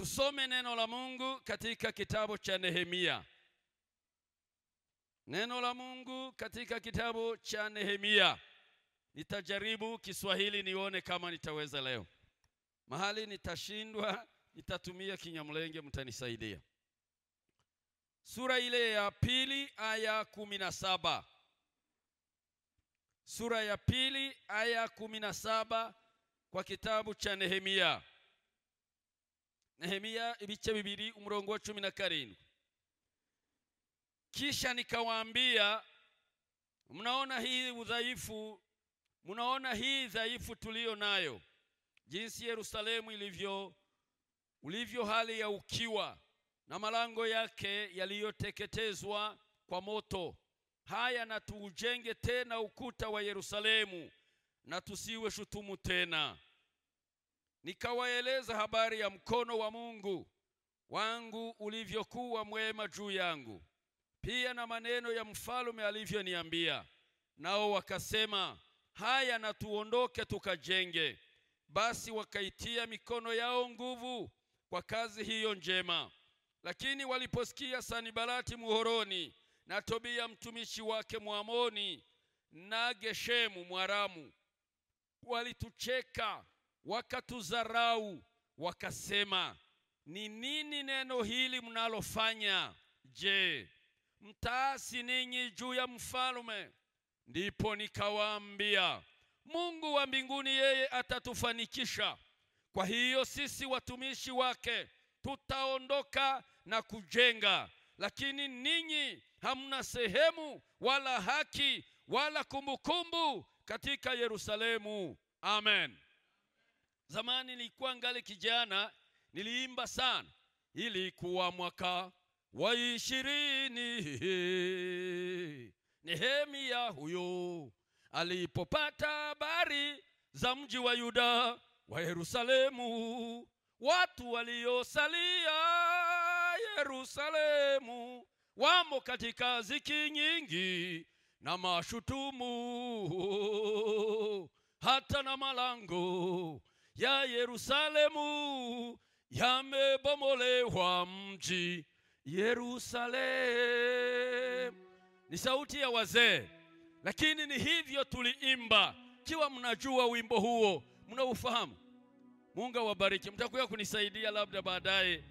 Tusome neno la Mungu katika kitabu cha Nehemia. Neno la Mungu katika kitabu cha Nehemia. Nitajaribu Kiswahili nione kama nitaweza leo. Mahali nitashindwa nitatumia Kinyamlenge, mtanisaidia. Sura ile ya pili aya kumi na saba sura ya pili aya kumi na saba kwa kitabu cha Nehemia. Nehemia ibice bibiri umurongo wa cumi na karindwi kisha nikawaambia mnaona hii udhaifu mnaona hii dhaifu tuliyo nayo jinsi Yerusalemu ilivyo ulivyo hali ya ukiwa na malango yake yaliyoteketezwa kwa moto haya na tuujenge tena ukuta wa Yerusalemu na tusiwe shutumu tena nikawaeleza habari ya mkono wa Mungu wangu ulivyokuwa mwema juu yangu, pia na maneno ya mfalme alivyoniambia. Nao wakasema, haya na tuondoke tukajenge. Basi wakaitia mikono yao nguvu kwa kazi hiyo njema. Lakini waliposikia Sanibalati Muhoroni na Tobia mtumishi wake Mwamoni na Geshemu Mwaramu walitucheka wakatudharau, wakasema, ni nini neno hili mnalofanya? Je, mtaasi ninyi juu ya mfalme? Ndipo nikawaambia, Mungu wa mbinguni yeye atatufanikisha. Kwa hiyo sisi watumishi wake tutaondoka na kujenga, lakini ninyi hamna sehemu wala haki wala kumbukumbu katika Yerusalemu. Amen. Zamani nilikuwa ngale kijana, niliimba sana. Ilikuwa mwaka wa ishirini, Nehemia huyo alipopata habari za mji wa Yuda wa Yerusalemu, watu waliosalia Yerusalemu wamo katika ziki nyingi na mashutumu, hata na malango ya Yerusalemu yamebomolewa mji Yerusalemu. Ni sauti ya wazee, lakini ni hivyo tuliimba. Kiwa mnajua wimbo huo, mnaufahamu. Mungu awabariki. Mtakuja kunisaidia labda baadaye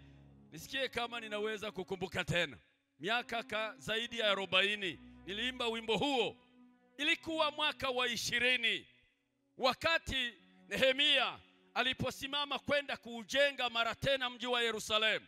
nisikie kama ninaweza kukumbuka tena. Miaka ka zaidi ya arobaini niliimba wimbo huo, ilikuwa mwaka wa ishirini wakati Nehemia aliposimama kwenda kuujenga mara tena mji wa Yerusalemu.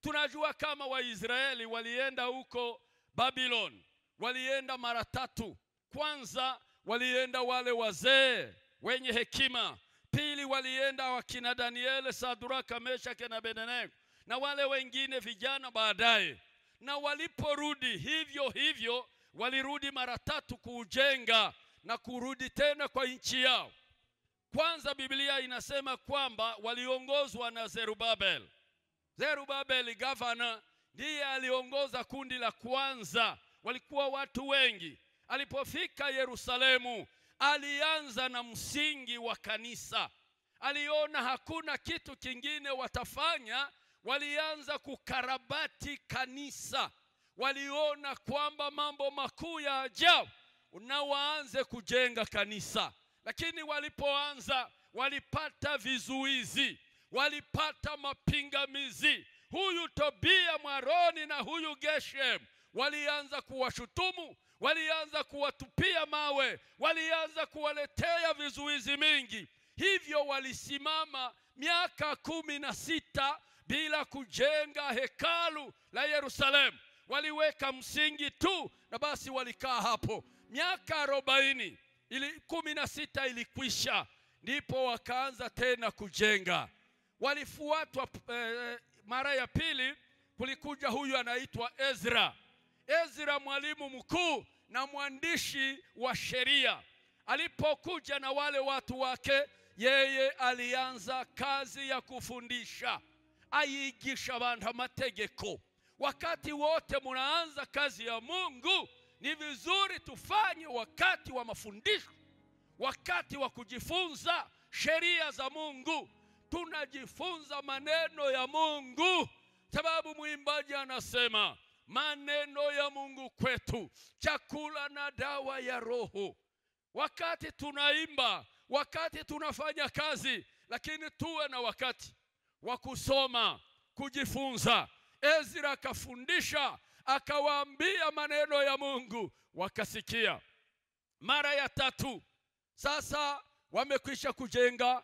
Tunajua kama Waisraeli walienda huko Babiloni, walienda mara tatu. Kwanza walienda wale wazee wenye hekima, pili walienda wakina daniele Sadraka, meshake na Abednego na wale wengine vijana baadaye. Na waliporudi hivyo hivyo, walirudi mara tatu kuujenga na kurudi tena kwa nchi yao. Kwanza Biblia inasema kwamba waliongozwa na Zerubabel. Zerubabel gavana ndiye aliongoza kundi la kwanza, walikuwa watu wengi. Alipofika Yerusalemu, alianza na msingi wa kanisa. Aliona hakuna kitu kingine watafanya, walianza kukarabati kanisa. Waliona kwamba mambo makuu ya ajabu na waanze kujenga kanisa lakini walipoanza walipata vizuizi, walipata mapingamizi. Huyu Tobia Mwaroni na huyu Geshem walianza kuwashutumu, walianza kuwatupia mawe, walianza kuwaletea vizuizi mingi. Hivyo walisimama miaka kumi na sita bila kujenga hekalu la Yerusalemu. Waliweka msingi tu na basi walikaa hapo miaka arobaini ili kumi na sita ilikwisha ndipo wakaanza tena kujenga walifuatwa eh, mara ya pili kulikuja huyu anaitwa Ezra Ezra mwalimu mkuu na mwandishi wa sheria alipokuja na wale watu wake yeye alianza kazi ya kufundisha ayigisha abantu amategeko wakati wote munaanza kazi ya Mungu ni vizuri tufanye wakati wa mafundisho, wakati wa kujifunza sheria za Mungu, tunajifunza maneno ya Mungu, sababu mwimbaji anasema maneno ya Mungu kwetu chakula na dawa ya roho. Wakati tunaimba, wakati tunafanya kazi, lakini tuwe na wakati wa kusoma, kujifunza. Ezra akafundisha akawaambia maneno ya Mungu wakasikia. Mara ya tatu sasa wamekwisha kujenga,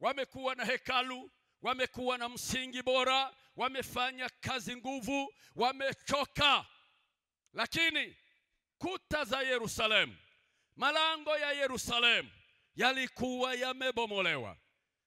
wamekuwa na hekalu, wamekuwa na msingi bora, wamefanya kazi nguvu, wamechoka. Lakini kuta za Yerusalemu, malango ya Yerusalemu yalikuwa yamebomolewa.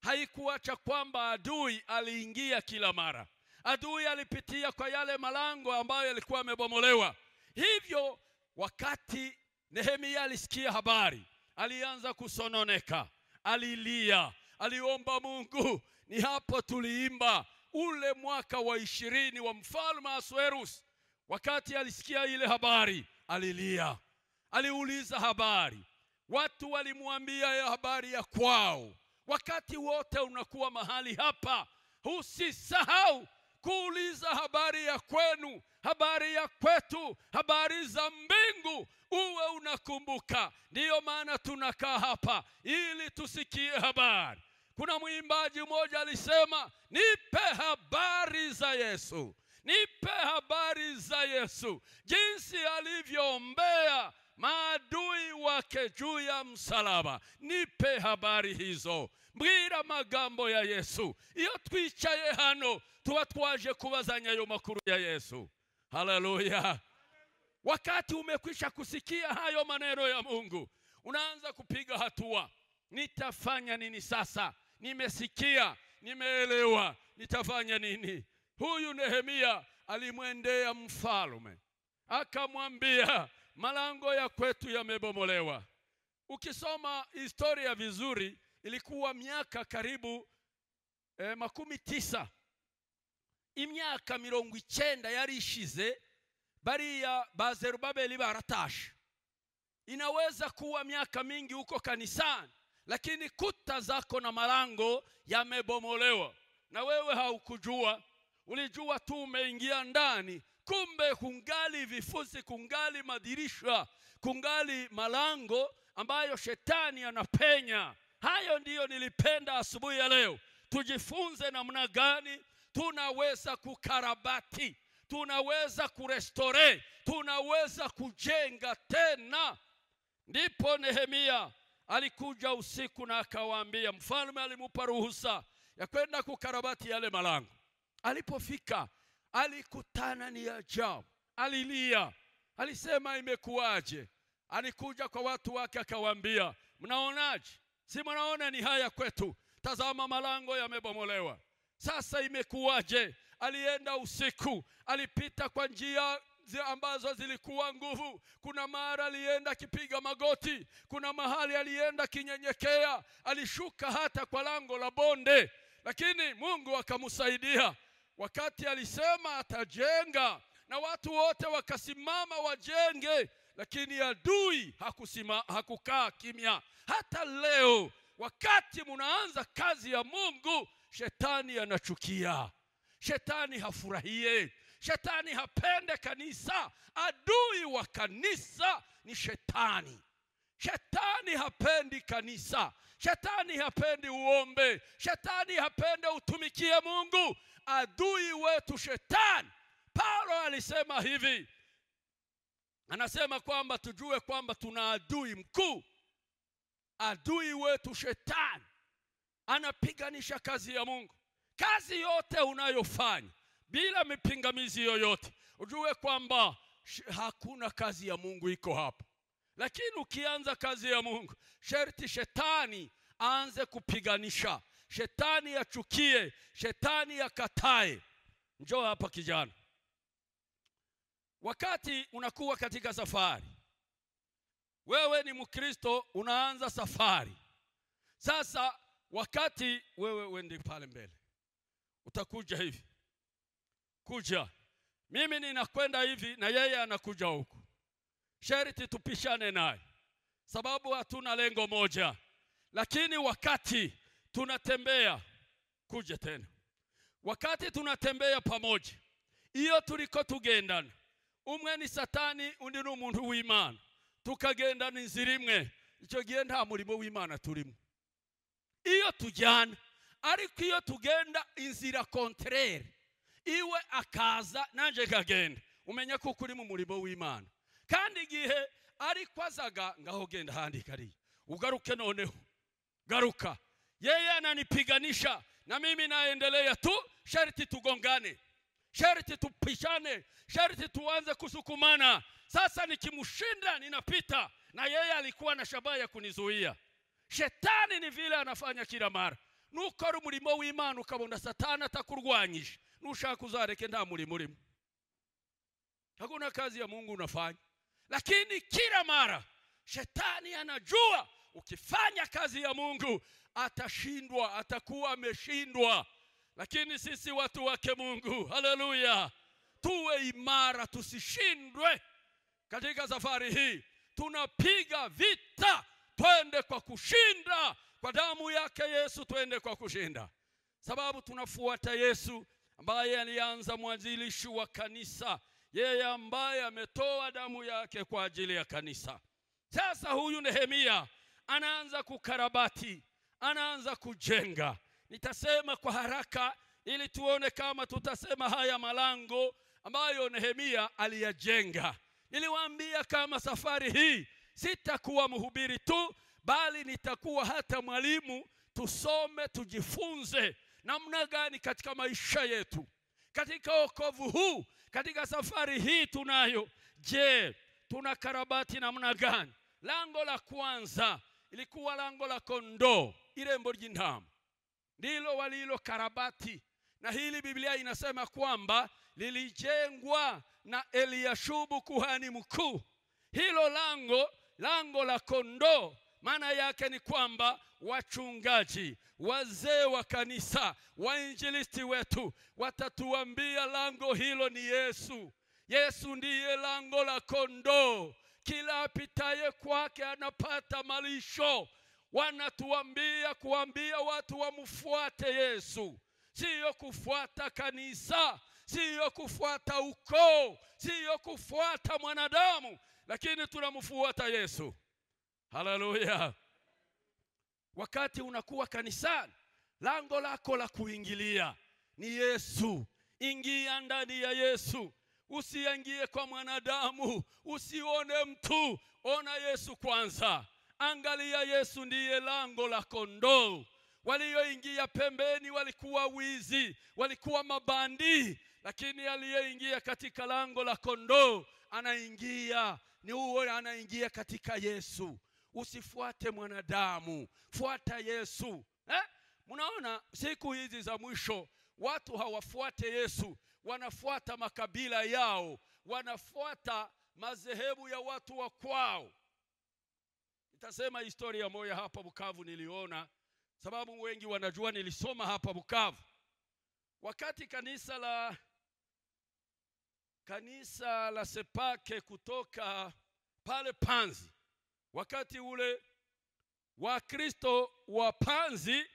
Haikuacha kwamba adui aliingia kila mara, Adui alipitia kwa yale malango ambayo yalikuwa yamebomolewa. Hivyo wakati Nehemia alisikia habari, alianza kusononeka, alilia, aliomba Mungu. Ni hapo tuliimba ule mwaka wa ishirini wa mfalme asuerus Wakati alisikia ile habari, alilia, aliuliza habari, watu walimwambia ya habari ya kwao. Wakati wote unakuwa mahali hapa, usisahau kuuliza habari ya kwenu habari ya kwetu habari za mbingu uwe unakumbuka ndiyo maana tunakaa hapa ili tusikie habari kuna mwimbaji mmoja alisema nipe habari za yesu nipe habari za yesu jinsi alivyoombea maadui wake juu ya msalaba nipe habari hizo mbwira magambo ya yesu iyo twicaye hano tuba twaje kubazanya ayo makuru ya Yesu. Haleluya! Wakati umekwisha kusikia hayo maneno ya Mungu, unaanza kupiga hatua. Nitafanya nini sasa? Nimesikia, nimeelewa, nitafanya nini? Huyu Nehemia alimwendea mfalme akamwambia, malango ya kwetu yamebomolewa. Ukisoma historia vizuri, ilikuwa miaka karibu eh, makumi tisa imyaka mirongo icyenda yari ishize bariya zerubabeli baratashe inaweza kuwa miaka mingi huko kanisani lakini kuta zako na malango yamebomolewa na wewe haukujua ulijua tu umeingia ndani kumbe kungali vifusi kungali madirisha kungali malango ambayo shetani anapenya hayo ndiyo nilipenda asubuhi ya leo tujifunze namna gani tunaweza kukarabati tunaweza kurestore tunaweza kujenga tena ndipo nehemia alikuja usiku na akawaambia mfalme alimupa ruhusa ya kwenda kukarabati yale malango alipofika alikutana ni ajabu alilia alisema imekuwaje alikuja kwa watu wake akawaambia mnaonaje si mnaona ni haya kwetu tazama malango yamebomolewa sasa imekuwaje? Alienda usiku, alipita kwa njia ambazo zilikuwa nguvu. Kuna mara alienda akipiga magoti, kuna mahali alienda kinyenyekea, alishuka hata kwa lango la bonde, lakini Mungu akamsaidia wakati alisema atajenga na watu wote wakasimama wajenge, lakini adui hakusima, hakukaa kimya. Hata leo wakati munaanza kazi ya Mungu Shetani anachukia, shetani hafurahie, shetani hapende kanisa. Adui wa kanisa ni shetani. Shetani hapendi kanisa, shetani hapendi uombe, shetani hapende utumikie Mungu. Adui wetu shetani. Paulo alisema hivi, anasema kwamba tujue kwamba tuna adui mkuu, adui wetu shetani anapiganisha kazi ya Mungu. Kazi yote unayofanya bila mipingamizi yoyote, ujue kwamba hakuna kazi ya Mungu iko hapa. Lakini ukianza kazi ya Mungu, sherti shetani aanze kupiganisha, shetani achukie, shetani akatae. Njoo hapa kijana, wakati unakuwa katika safari, wewe ni Mkristo, unaanza safari sasa wakati wewe uende pale mbele utakuja hivi kuja mimi ninakwenda hivi na yeye anakuja huku sharti tupishane naye sababu hatuna lengo moja lakini wakati tunatembea kuja tena wakati tunatembea pamoja iyo tuliko tugendana umwe ni satani undi ni umuntu w'imana tukagendana inzira imwe icyo gihe nta murimo w'imana turimo iyo tujyana ariko iyo tugenda inzira kontrere iwe akaza nanjye kagenda umenya ko uri mu murimo w'imana kandi igihe ariko azaga ngaho genda ahandi kariya ugaruke noneho garuka yeye ananipiganisha na mimi naendelea tu sharti tugongane sharti tupishane sharti tuanze kusukumana sasa nikimshinda ninapita na yeye alikuwa na shabaha ya kunizuia shetani ni vile anafanya kila mara nukora umurimo w'imana ukabona satani atakurwanyije nushaka kuzareke nta mulimo urimo hakuna kazi ya mungu unafanya lakini kila mara shetani anajua ukifanya kazi ya mungu atashindwa atakuwa ameshindwa lakini sisi watu wake mungu haleluya tuwe imara tusishindwe katika safari hii tunapiga vita twende kwa kushinda kwa damu yake Yesu, twende kwa kushinda, sababu tunafuata Yesu ambaye alianza mwanzilishi wa kanisa, yeye ambaye ametoa damu yake kwa ajili ya kanisa. Sasa huyu Nehemia anaanza kukarabati, anaanza kujenga. Nitasema kwa haraka ili tuone kama tutasema haya malango ambayo Nehemia aliyajenga. Niliwaambia kama safari hii sitakuwa mhubiri tu, bali nitakuwa hata mwalimu. Tusome, tujifunze namna gani katika maisha yetu, katika okovu huu, katika safari hii tunayo. Je, tuna karabati namna gani? Lango la kwanza ilikuwa lango la kondoo, irembo ry'intama ndilo walilo karabati, na hili Biblia inasema kwamba lilijengwa na Eliashubu kuhani mkuu. Hilo lango lango la kondoo maana yake ni kwamba wachungaji, wazee wa kanisa, wainjilisti wetu watatuambia lango hilo ni Yesu. Yesu ndiye lango la kondoo, kila apitaye kwake anapata malisho. Wanatuambia kuambia watu wamfuate Yesu, siyo kufuata kanisa, siyo kufuata ukoo, siyo kufuata mwanadamu, lakini tunamfuata Yesu. Haleluya! Wakati unakuwa kanisani, lango lako la kuingilia ni Yesu. Ingia ndani ya Yesu, usiingie kwa mwanadamu, usione mtu, ona Yesu kwanza. Angalia Yesu ndiye lango la kondoo. Walioingia pembeni walikuwa wizi, walikuwa mabandi, lakini aliyeingia katika lango la kondoo anaingia ni huyo anaingia katika Yesu. Usifuate mwanadamu, fuata Yesu eh? Mnaona siku hizi za mwisho watu hawafuate Yesu, wanafuata makabila yao, wanafuata madhehebu ya watu wa kwao. Nitasema historia moja hapa Bukavu niliona, sababu wengi wanajua, nilisoma hapa Bukavu wakati kanisa la kanisa la Sepake kutoka pale Panzi. Wakati ule Wakristo wa Panzi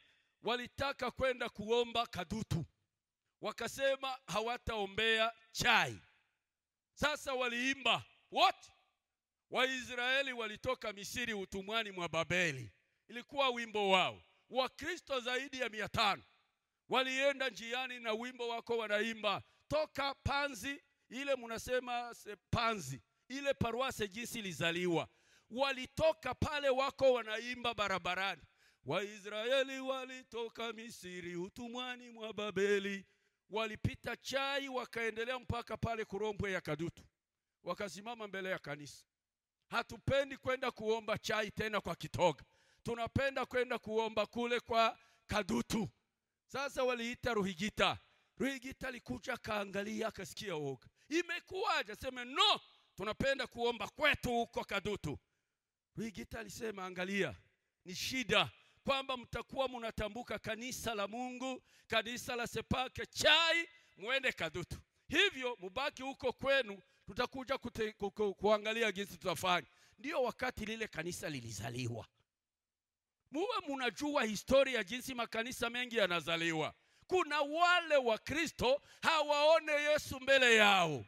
walitaka kwenda kuomba Kadutu, wakasema hawataombea chai. Sasa waliimba what? Waisraeli walitoka Misiri utumwani mwa Babeli, ilikuwa wimbo wao. Wakristo zaidi ya mia tano walienda njiani na wimbo wako wanaimba toka Panzi ile mnasema panzi ile paruase jinsi ilizaliwa walitoka pale wako wanaimba barabarani waisraeli walitoka misiri utumwani mwa babeli walipita chai wakaendelea mpaka pale kurombwe ya kadutu wakasimama mbele ya kanisa hatupendi kwenda kuomba chai tena kwa kitoga tunapenda kwenda kuomba kule kwa kadutu sasa waliita ruhigita ruhigita alikuja akaangalia akasikia woga imekuwaje? Aseme no, tunapenda kuomba kwetu huko Kadutu. Rigita alisema angalia, ni shida kwamba mtakuwa mnatambuka kanisa la Mungu, kanisa la Sepake chai, muende Kadutu, hivyo mubaki huko kwenu, tutakuja kute, kuku, kuangalia jinsi tutafanya. Ndiyo wakati lile kanisa lilizaliwa. Muwe munajua historia jinsi makanisa mengi yanazaliwa kuna wale wa Kristo hawaone Yesu mbele yao,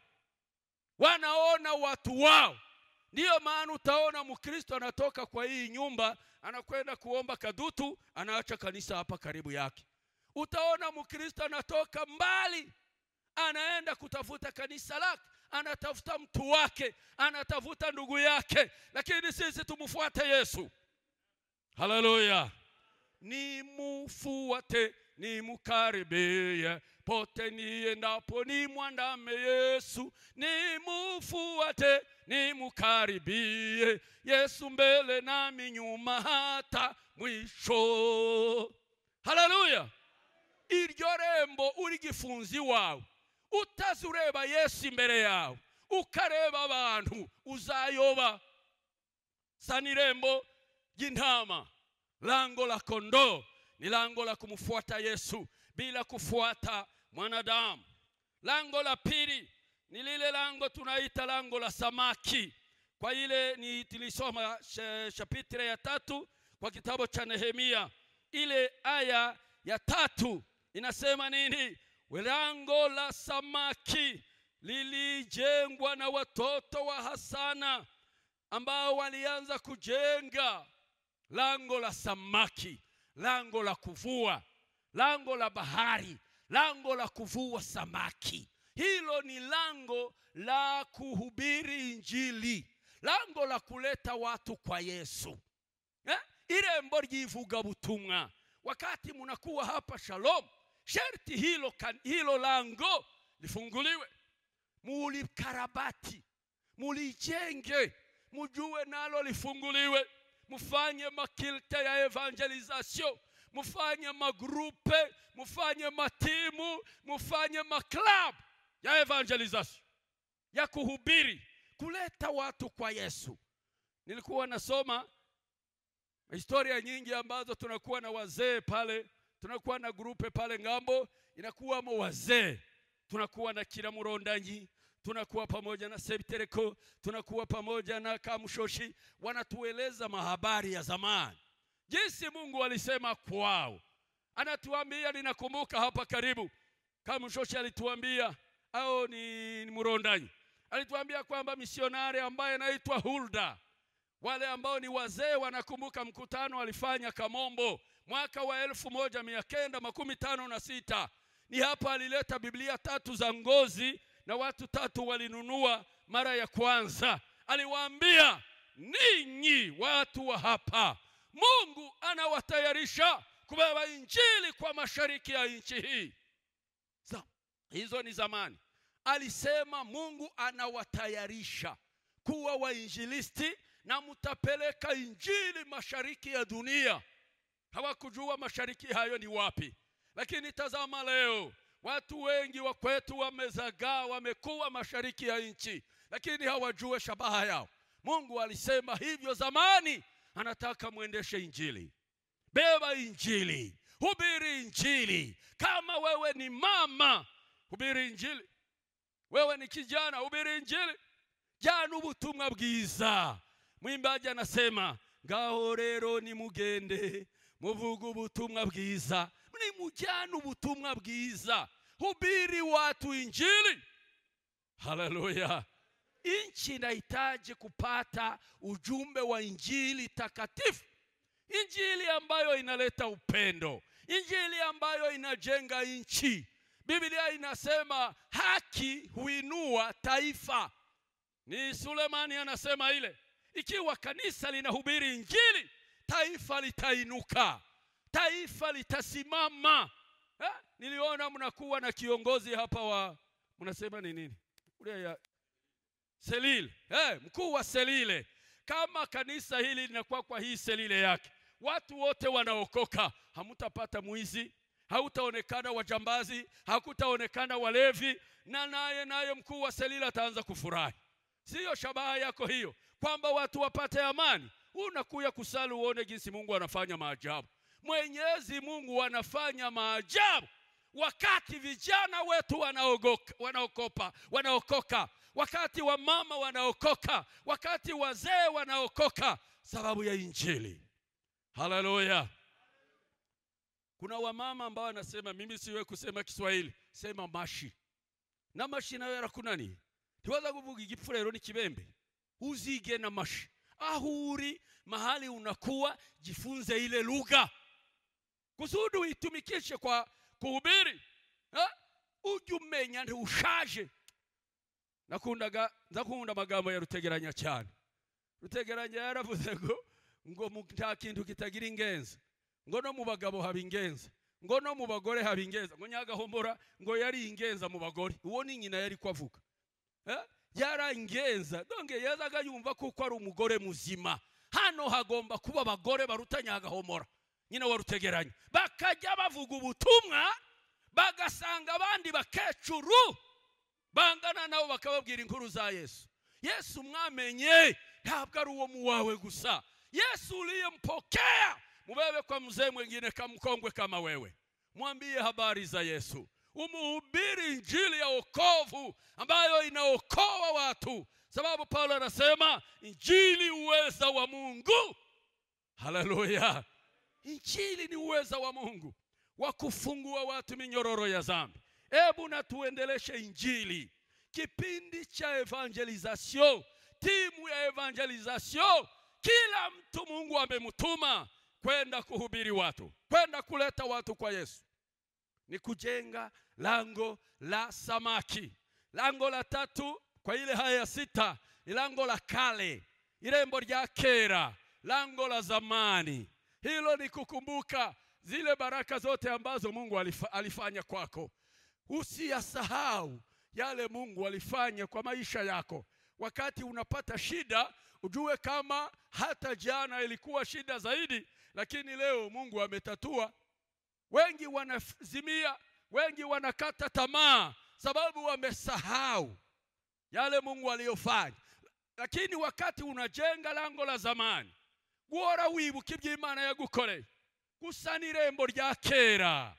wanaona watu wao. Ndiyo maana utaona Mkristo anatoka kwa hii nyumba anakwenda kuomba Kadutu, anaacha kanisa hapa karibu yake. Utaona Mkristo anatoka mbali anaenda kutafuta kanisa lake, anatafuta mtu wake, anatafuta ndugu yake, lakini sisi tumfuate Yesu. Haleluya, ni mufuate nimukaribie pote niendapo, nimwandame Yesu, nimufuate, nimukaribie Yesu, mbele nami nyuma, hata mwisho. Haleluya! iryo rembo gifunzi wawe utazi ureba Yesu imbere yawe ukareba abantu uzayoba sanirembo ry'intama lango la kondoo ni lango la kumfuata Yesu bila kufuata mwanadamu. Lango la pili ni lile lango tunaita lango la samaki. Kwa ile ni tulisoma chapitre ya tatu kwa kitabu cha Nehemia, ile aya ya tatu inasema nini? Lango la samaki lilijengwa na watoto wa Hasana ambao walianza kujenga lango la samaki lango la kuvua, lango la bahari, lango la kuvua samaki. Hilo ni lango la kuhubiri Injili, lango la kuleta watu kwa Yesu eh? Irembo butumwa Wakati munakuwa hapa Shalom, sherti hilo, kan, hilo lango lifunguliwe, mulikarabati, mulijenge, mujue nalo lifunguliwe mufanye makilte ya evangelization mufanye magrupe mufanye matimu mufanye maklabu ya evangelization ya kuhubiri kuleta watu kwa yesu nilikuwa nasoma historia nyingi ambazo tunakuwa na wazee pale tunakuwa na grupe pale ngambo inakuwamo wazee tunakuwa na kila murondanyi tunakuwa pamoja na Sebtereko, tunakuwa pamoja na Kamshoshi, wanatueleza mahabari ya zamani, jinsi Mungu alisema kwao. Anatuambia, ninakumbuka hapa karibu Kamshoshi alituambia au ni, ni Murondanyi alituambia kwamba misionari ambaye anaitwa Hulda, wale ambao ni wazee wanakumbuka mkutano alifanya Kamombo mwaka wa elfu moja mia kenda makumi tano na sita ni hapa alileta Biblia tatu za ngozi na watu tatu walinunua mara ya kwanza. Aliwaambia, ninyi watu wa hapa, Mungu anawatayarisha kubeba injili kwa mashariki ya nchi hii. Zam, hizo ni zamani. Alisema Mungu anawatayarisha kuwa wainjilisti na mtapeleka injili mashariki ya dunia. Hawakujua mashariki hayo ni wapi, lakini tazama leo Watu wengi wa kwetu wamezagaa, wamekuwa mashariki ya nchi, lakini hawajue shabaha yao. Mungu alisema hivyo zamani, anataka mwendeshe Injili. Beba Injili, hubiri Injili. Kama wewe ni mama, hubiri Injili. Wewe ni kijana, hubiri Injili. Jana ubutumwa bwiza. Mwimbaji anasema ngaho rero ni mugende muvuga ubutumwa bwiza ni mujyane ubutumwa bwiza hubiri watu injili haleluya nchi inahitaji kupata ujumbe wa injili takatifu injili ambayo inaleta upendo injili ambayo inajenga nchi biblia inasema haki huinua taifa ni sulemani anasema ile ikiwa kanisa linahubiri injili taifa litainuka taifa litasimama eh? niliona mnakuwa na kiongozi hapa wa mnasema ni nini ule ya selile eh, mkuu wa selile kama kanisa hili linakuwa kwa hii selile yake watu wote wanaokoka hamtapata mwizi hautaonekana wajambazi hakutaonekana walevi na naye naye mkuu wa Selile ataanza kufurahi siyo shabaha yako hiyo kwamba watu wapate amani unakuya kusali uone jinsi mungu anafanya maajabu Mwenyezi Mungu wanafanya maajabu wakati vijana wetu wanaogoka, wanaokopa, wanaokoka, wakati mama wanaokoka, wakati wazee wanaokoka sababu ya Injili. Haleluya! Kuna wamama ambao wanasema mimi siwe kusema Kiswahili, sema mashi na mashi nayo yarakunani tiwaza kuvuga igipfu ni kibembe uzige na mashi ahuri mahali unakuwa jifunze ile lugha kusudi uitumikishe kwa kuhubiri ujye umenya ntiwushaje nakundaga ndakunda amagambo ya rutegeranya cyane rutegeranya yaravuze ngo ngo nta kintu kitagira ingenzi ngo no mu bagabo haba ingenzi ngo no mu bagore haba ingenza ngo nyagahombora ngo yari ingenza mu bagore uwo ni nyina yari ko avuga ingenza ntonge yezaga yumva kuko ari umugore muzima hano hagomba kuba abagore baruta nyagahomora nyine warutegeranye bakajya bavuga ubutumwa bagasanga abandi bakecuru bangana nabo bakababwira inkuru za yesu yesu mwamenye ntabwo ari uwo muwawe gusa yesu uliyempokea mubebe kwa mzee mwingine kamkongwe kama wewe mwambie habari za yesu umuhubiri injili ya okovu ambayo inaokoa watu sababu paulo anasema injili uweza wa mungu haleluya Injili ni uweza wa Mungu wa kufungua watu minyororo ya zambi Hebu na tuendeleshe Injili, kipindi cha evangelization, timu ya evangelization, kila mtu Mungu amemtuma kwenda kuhubiri watu, kwenda kuleta watu kwa Yesu, ni kujenga lango la samaki. Lango la tatu kwa ile haya ya sita ni lango la kale, irembo rya kera, lango la zamani hilo ni kukumbuka zile baraka zote ambazo Mungu alifanya kwako. Usiyasahau yale Mungu alifanya kwa maisha yako. Wakati unapata shida, ujue kama hata jana ilikuwa shida zaidi, lakini leo Mungu ametatua. Wengi wanazimia, wengi wanakata tamaa sababu wamesahau yale Mungu aliyofanya. Lakini wakati unajenga lango la zamani guhora wibuka ya yagukoreye gusa n'irembo rya kera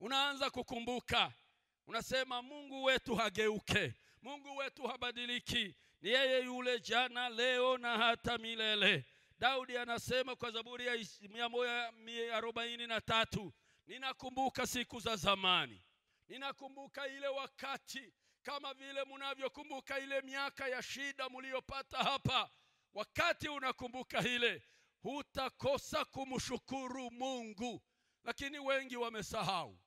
unaanza kukumbuka unasema mungu wetu hageuke mungu wetu habadiliki ni yeye yule jana leo na hata milele daudi anasema kwa zaburi ya mia tatu ninakumbuka siku za zamani ninakumbuka ile wakati kama vile mnavyokumbuka ile miaka ya shida mliyopata hapa wakati unakumbuka ile hutakosa kumshukuru mungu lakini wengi wamesahau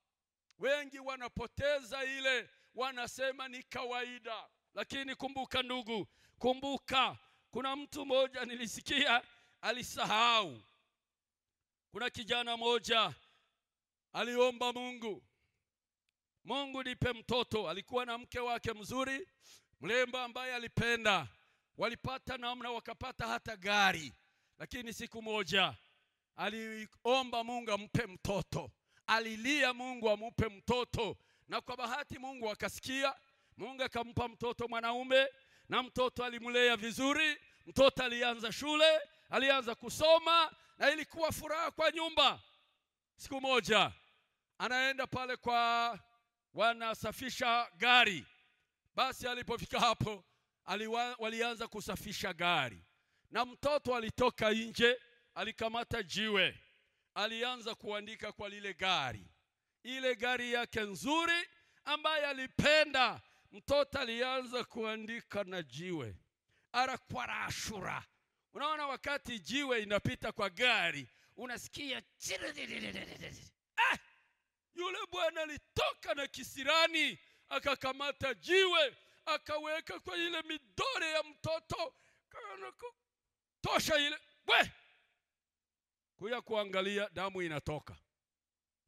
wengi wanapoteza ile wanasema ni kawaida lakini kumbuka ndugu kumbuka kuna mtu mmoja nilisikia alisahau kuna kijana mmoja aliomba mungu mungu nipe mtoto alikuwa na mke wake mzuri mlemba ambaye alipenda walipata namna wakapata hata gari lakini siku moja aliomba Mungu ampe mtoto alilia Mungu amupe mtoto na kwa bahati Mungu akasikia Mungu akampa mtoto mwanaume na mtoto alimlea vizuri mtoto alianza shule alianza kusoma na ilikuwa furaha kwa nyumba siku moja anaenda pale kwa wanasafisha gari basi alipofika hapo aliwa, walianza kusafisha gari na mtoto alitoka nje, alikamata jiwe, alianza kuandika kwa lile gari, ile gari yake nzuri ambaye alipenda. Mtoto alianza kuandika na jiwe arakwarashura. Unaona, wakati jiwe inapita kwa gari unasikia ah! Yule bwana alitoka na kisirani akakamata jiwe akaweka kwa ile midole ya mtoto kana tosha ile we kuya kuangalia damu inatoka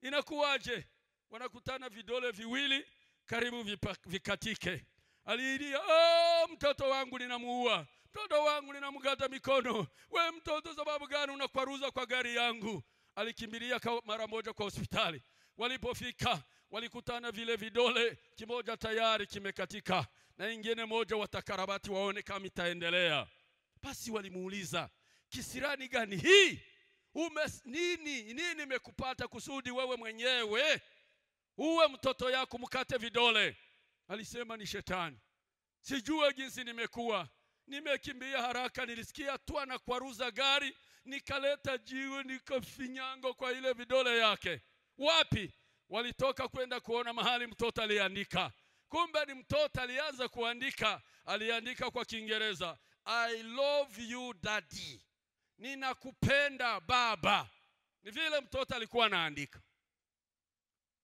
inakuwaje wanakutana vidole viwili karibu vipa, vikatike aliilia oh, mtoto wangu ninamuua mtoto wangu ninamgata mikono we mtoto sababu gani unakwaruza kwa gari yangu alikimbilia mara moja kwa hospitali walipofika walikutana vile vidole kimoja tayari kimekatika na ingine moja watakarabati waone kama itaendelea. Basi walimuuliza kisirani gani hii ume nini nini imekupata kusudi wewe mwenyewe uwe mtoto yako mkate vidole? Alisema ni shetani, sijue jinsi nimekuwa nimekimbia haraka, nilisikia tu anakwaruza gari, nikaleta jiwe nikafinyango kwa ile vidole yake. Wapi? Walitoka kwenda kuona mahali mtoto aliandika kumbe ni mtoto alianza kuandika aliandika kwa kiingereza i love you daddy ninakupenda baba ni vile mtoto alikuwa anaandika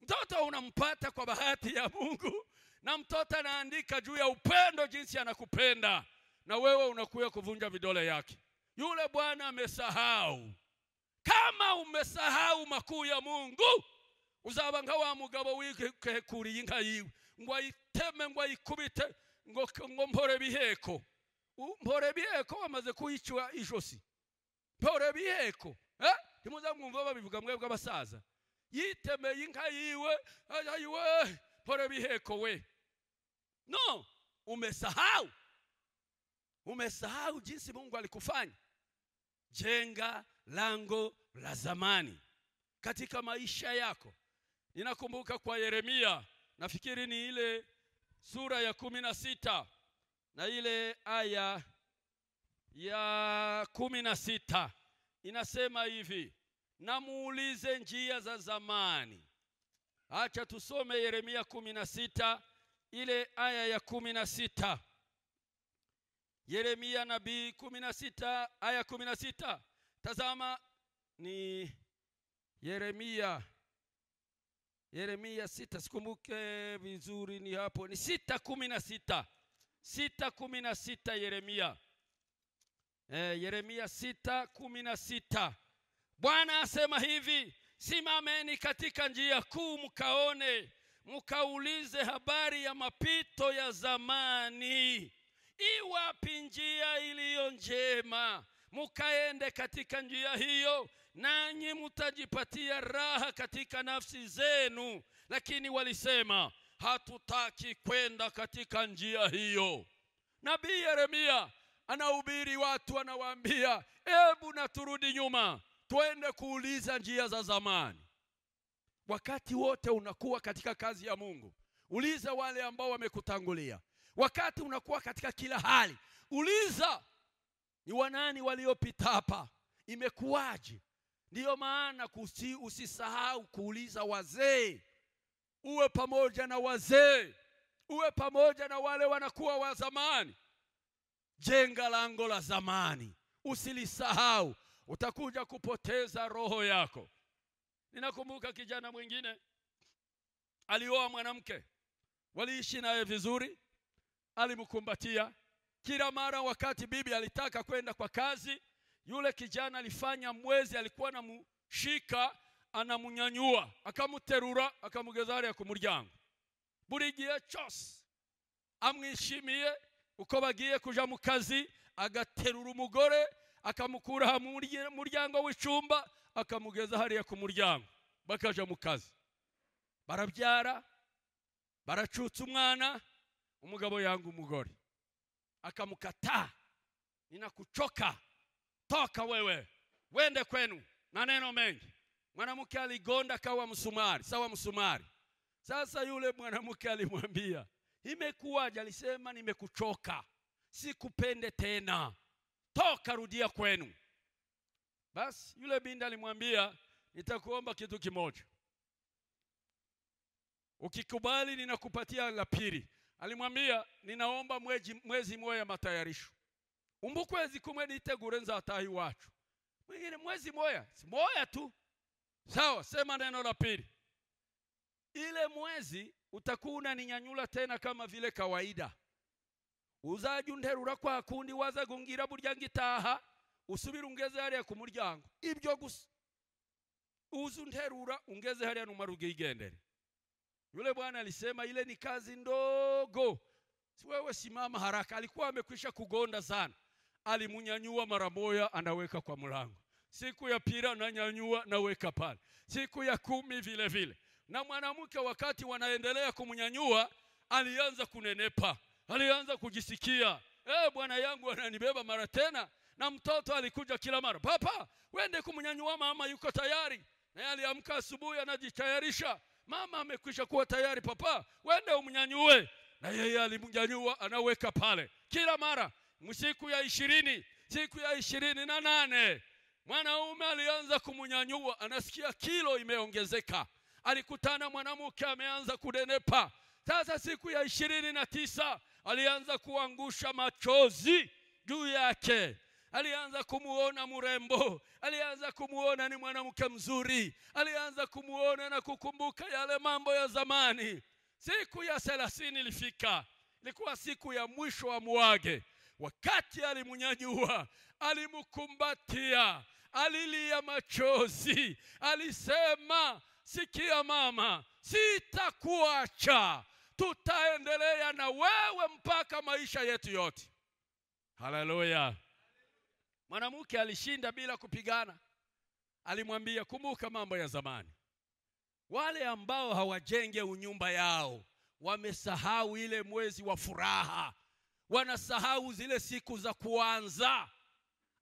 mtoto unampata kwa bahati ya mungu na mtoto anaandika juu ya upendo jinsi anakupenda na wewe unakuya kuvunja vidole yake yule bwana amesahau kama umesahau makuu ya mungu uzabanga wa mugabo wikekuriyinka yiwe ngo ayiteme ngo ayikubite ngo ngo mpore biheko mpore biheko bamaze kuyicwa ijosi mpore biheko eh mwumva babivuga mwebwe abasaza yitemeye inka yiwe ayiwe mpore biheko we no umesahau umesahau jinsi mungu alikufanya jenga lango la zamani katika maisha yako ninakumbuka kwa yeremia nafikiri ni ile sura ya kumi na sita na ile aya ya kumi na sita inasema hivi namuulize njia za zamani acha tusome yeremia kumi na sita ile aya ya kumi na sita yeremia nabii kumi na sita aya kumi na sita tazama ni yeremia Yeremia sita, sikumbuke vizuri, ni hapo ni sita kumi na sita sita kumi na sita Yeremia e, Yeremia sita kumi na sita Bwana asema hivi, simameni katika njia kuu mkaone, mkaulize habari ya mapito ya zamani, iwapi njia iliyo njema, mkaende katika njia hiyo nanyi mtajipatia raha katika nafsi zenu. Lakini walisema hatutaki kwenda katika njia hiyo. Nabii Yeremia anahubiri watu, anawaambia hebu na turudi nyuma, twende kuuliza njia za zamani. Wakati wote unakuwa katika kazi ya Mungu, uliza wale ambao wamekutangulia. Wakati unakuwa katika kila hali, uliza ni wanani waliopita hapa, imekuwaje? ndiyo maana kusi, usisahau kuuliza wazee uwe pamoja na wazee uwe pamoja na wale wanakuwa wa zamani jenga lango la zamani usilisahau utakuja kupoteza roho yako ninakumbuka kijana mwingine alioa mwanamke waliishi naye vizuri alimkumbatia kila mara wakati bibi alitaka kwenda kwa kazi yule kijana alifanya mwezi alikuwa anamshika anamunyanyua akamuterura akamugeza hariya ku muryango buri gihe cyose amwishimiye uko bagiye kuja mu kazi agaterura umugore akamukura aha mu muryango w'icyumba akamugeza hariya ku muryango bakaja mu kazi barabyara baracutsa umwana umugabo yanga umugore akamukata ninakuchoka toka wewe, wende kwenu. Maneno mengi. Mwanamke aligonda kawa msumari, sawa msumari. Sasa yule mwanamke alimwambia, imekuwaja Alisema, nimekuchoka, sikupende tena, toka, rudia kwenu. Basi yule binda alimwambia, nitakuomba kitu kimoja, ukikubali ninakupatia la pili. Alimwambia, ninaomba mwezi, mwezi matayarisho umva ukwezi kumwe nitegure nzataha iwacu mwingine mwezi moya si moya tu sawa sema neno la pili ile mwezi utakuwa unaninyanyula tena kama vile kawaida uzajya unterura kwa kundi waza gungira burya ngitaha usubira ungeze hariya ku muryango ibyo gusa uza unterura ungeze hariya numaruge igendere yule bwana alisema ile ni kazi ndogo si wewe simama haraka alikuwa amekwisha kugonda sana alimunyanyua mara moja, anaweka kwa mlango. Siku ya pili ananyanyua, naweka pale. Siku ya kumi vile vile. Na mwanamke wakati wanaendelea kumnyanyua, alianza kunenepa, alianza kujisikia, eh, bwana yangu ananibeba mara tena. Na mtoto alikuja kila mara, papa, wende kumnyanyua mama, yuko tayari. Naye aliamka asubuhi, anajitayarisha, mama amekwisha kuwa tayari, papa, wende umnyanyue. Na yeye alimnyanyua, anaweka pale kila mara msiku ya ishirini siku ya ishirini na nane mwanaume alianza kumnyanyua, anasikia kilo imeongezeka. Alikutana mwanamke ameanza kudenepa Sasa siku ya ishirini na tisa alianza kuangusha machozi juu yake alianza kumuona mrembo, alianza kumuona ni mwanamke mzuri, alianza kumuona na kukumbuka yale mambo ya zamani. Siku ya thelathini ilifika, ilikuwa siku ya mwisho wa muage wakati alimnyanyua, alimkumbatia, alilia machozi, alisema, sikia mama, sitakuacha, tutaendelea na wewe mpaka maisha yetu yote. Haleluya! Mwanamke alishinda bila kupigana. Alimwambia, kumbuka mambo ya zamani. Wale ambao hawajenge unyumba yao wamesahau ile mwezi wa furaha wanasahau zile siku za kuanza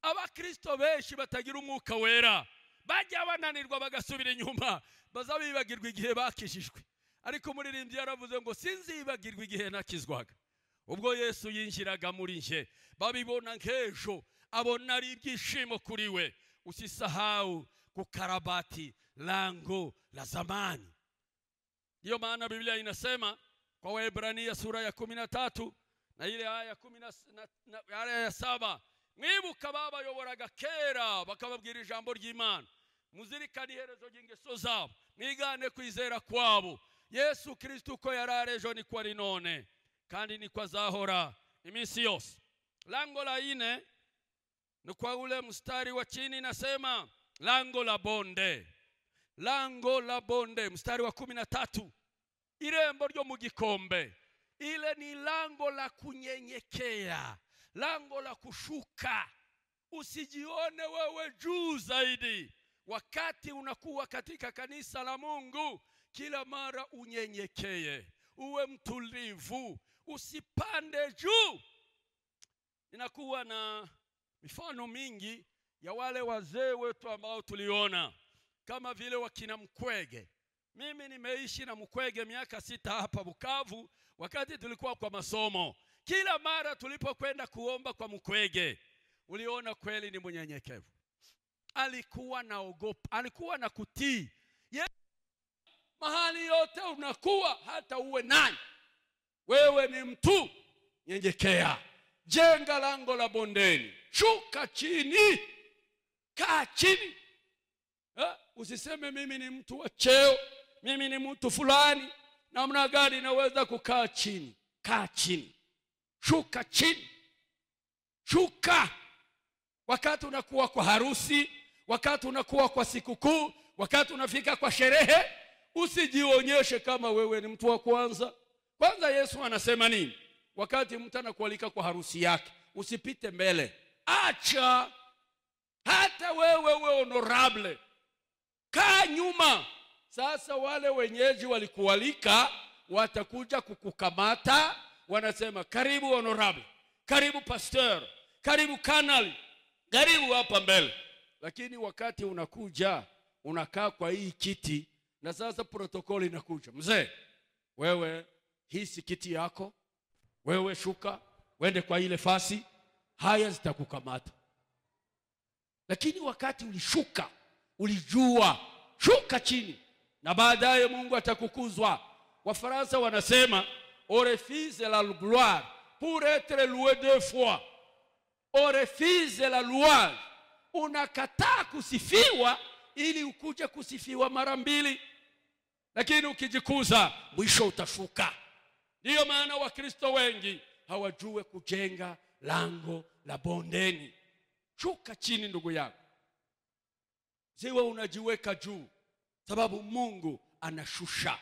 abakristo benshi batagira umwuka wera bajya bananirwa bagasubira inyuma bazabibagirwa igihe bakijijwe ariko umuririmbyi yaravuze ngo sinzibagirwa igihe nakizwaga ubwo yesu yinjiraga muri njye babibona nk'ejo abona ari ibyishimo kuri we usisahau kukarabati lango na zamani ndiyo maana biblia inasema kwa waebrania sura ya kumi na tatu na ile aya kumi na, na, na aya ya saba mwibuka ababayoboraga kera bakababwira ijambo ry'imana muzirikane iherezo ry'ingeso zabo mwigane kwizera kwabo yesu kirisito uko yari ari ejo niko ari none kandi niko azahora iminsi yose lango la ine ni kwa ule mstari wa chini nasema lango la bonde lango la bonde mstari wa kumi na tatu irembo ryo mu gikombe ile ni lango la kunyenyekea, lango la kushuka. Usijione wewe juu zaidi. Wakati unakuwa katika kanisa la Mungu, kila mara unyenyekee, uwe mtulivu, usipande juu. Ninakuwa na mifano mingi ya wale wazee wetu ambao tuliona kama vile wakina Mkwege. Mimi nimeishi na Mkwege miaka sita hapa Bukavu, wakati tulikuwa kwa masomo, kila mara tulipokwenda kuomba kwa Mkwege, uliona kweli ni mnyenyekevu, alikuwa naogopa, alikuwa na kutii Ye, mahali yote unakuwa, hata uwe nani, wewe ni mtu nyenyekea, jenga lango la bondeni, shuka chini, kaa chini ha? Eh, usiseme mimi ni mtu wa cheo, mimi ni mtu fulani namna gani inaweza kukaa chini kaa chini shuka chini shuka wakati unakuwa kwa harusi wakati unakuwa kwa sikukuu wakati unafika kwa sherehe usijionyeshe kama wewe ni mtu wa kwanza kwanza yesu anasema nini wakati mtu anakualika kwa harusi yake usipite mbele acha hata wewe uwe honorable kaa nyuma sasa wale wenyeji walikualika watakuja kukukamata, wanasema karibu honorable, karibu pastor, karibu kanali, karibu hapa mbele. Lakini wakati unakuja unakaa kwa hii kiti, na sasa protokoli inakuja, mzee wewe, hii si kiti yako, wewe shuka wende kwa ile fasi, haya zitakukamata. Lakini wakati ulishuka, ulijua shuka chini na baadaye Mungu atakukuzwa. Wafaransa wanasema on refuse la gloire pour être loué deux fois, on refuse la louange, unakataa kusifiwa ili ukuje kusifiwa mara mbili. Lakini ukijikuza mwisho utashuka. Ndiyo maana Wakristo wengi hawajue kujenga lango la bondeni. Shuka chini, ndugu yako, siwe unajiweka juu sababu Mungu anashusha.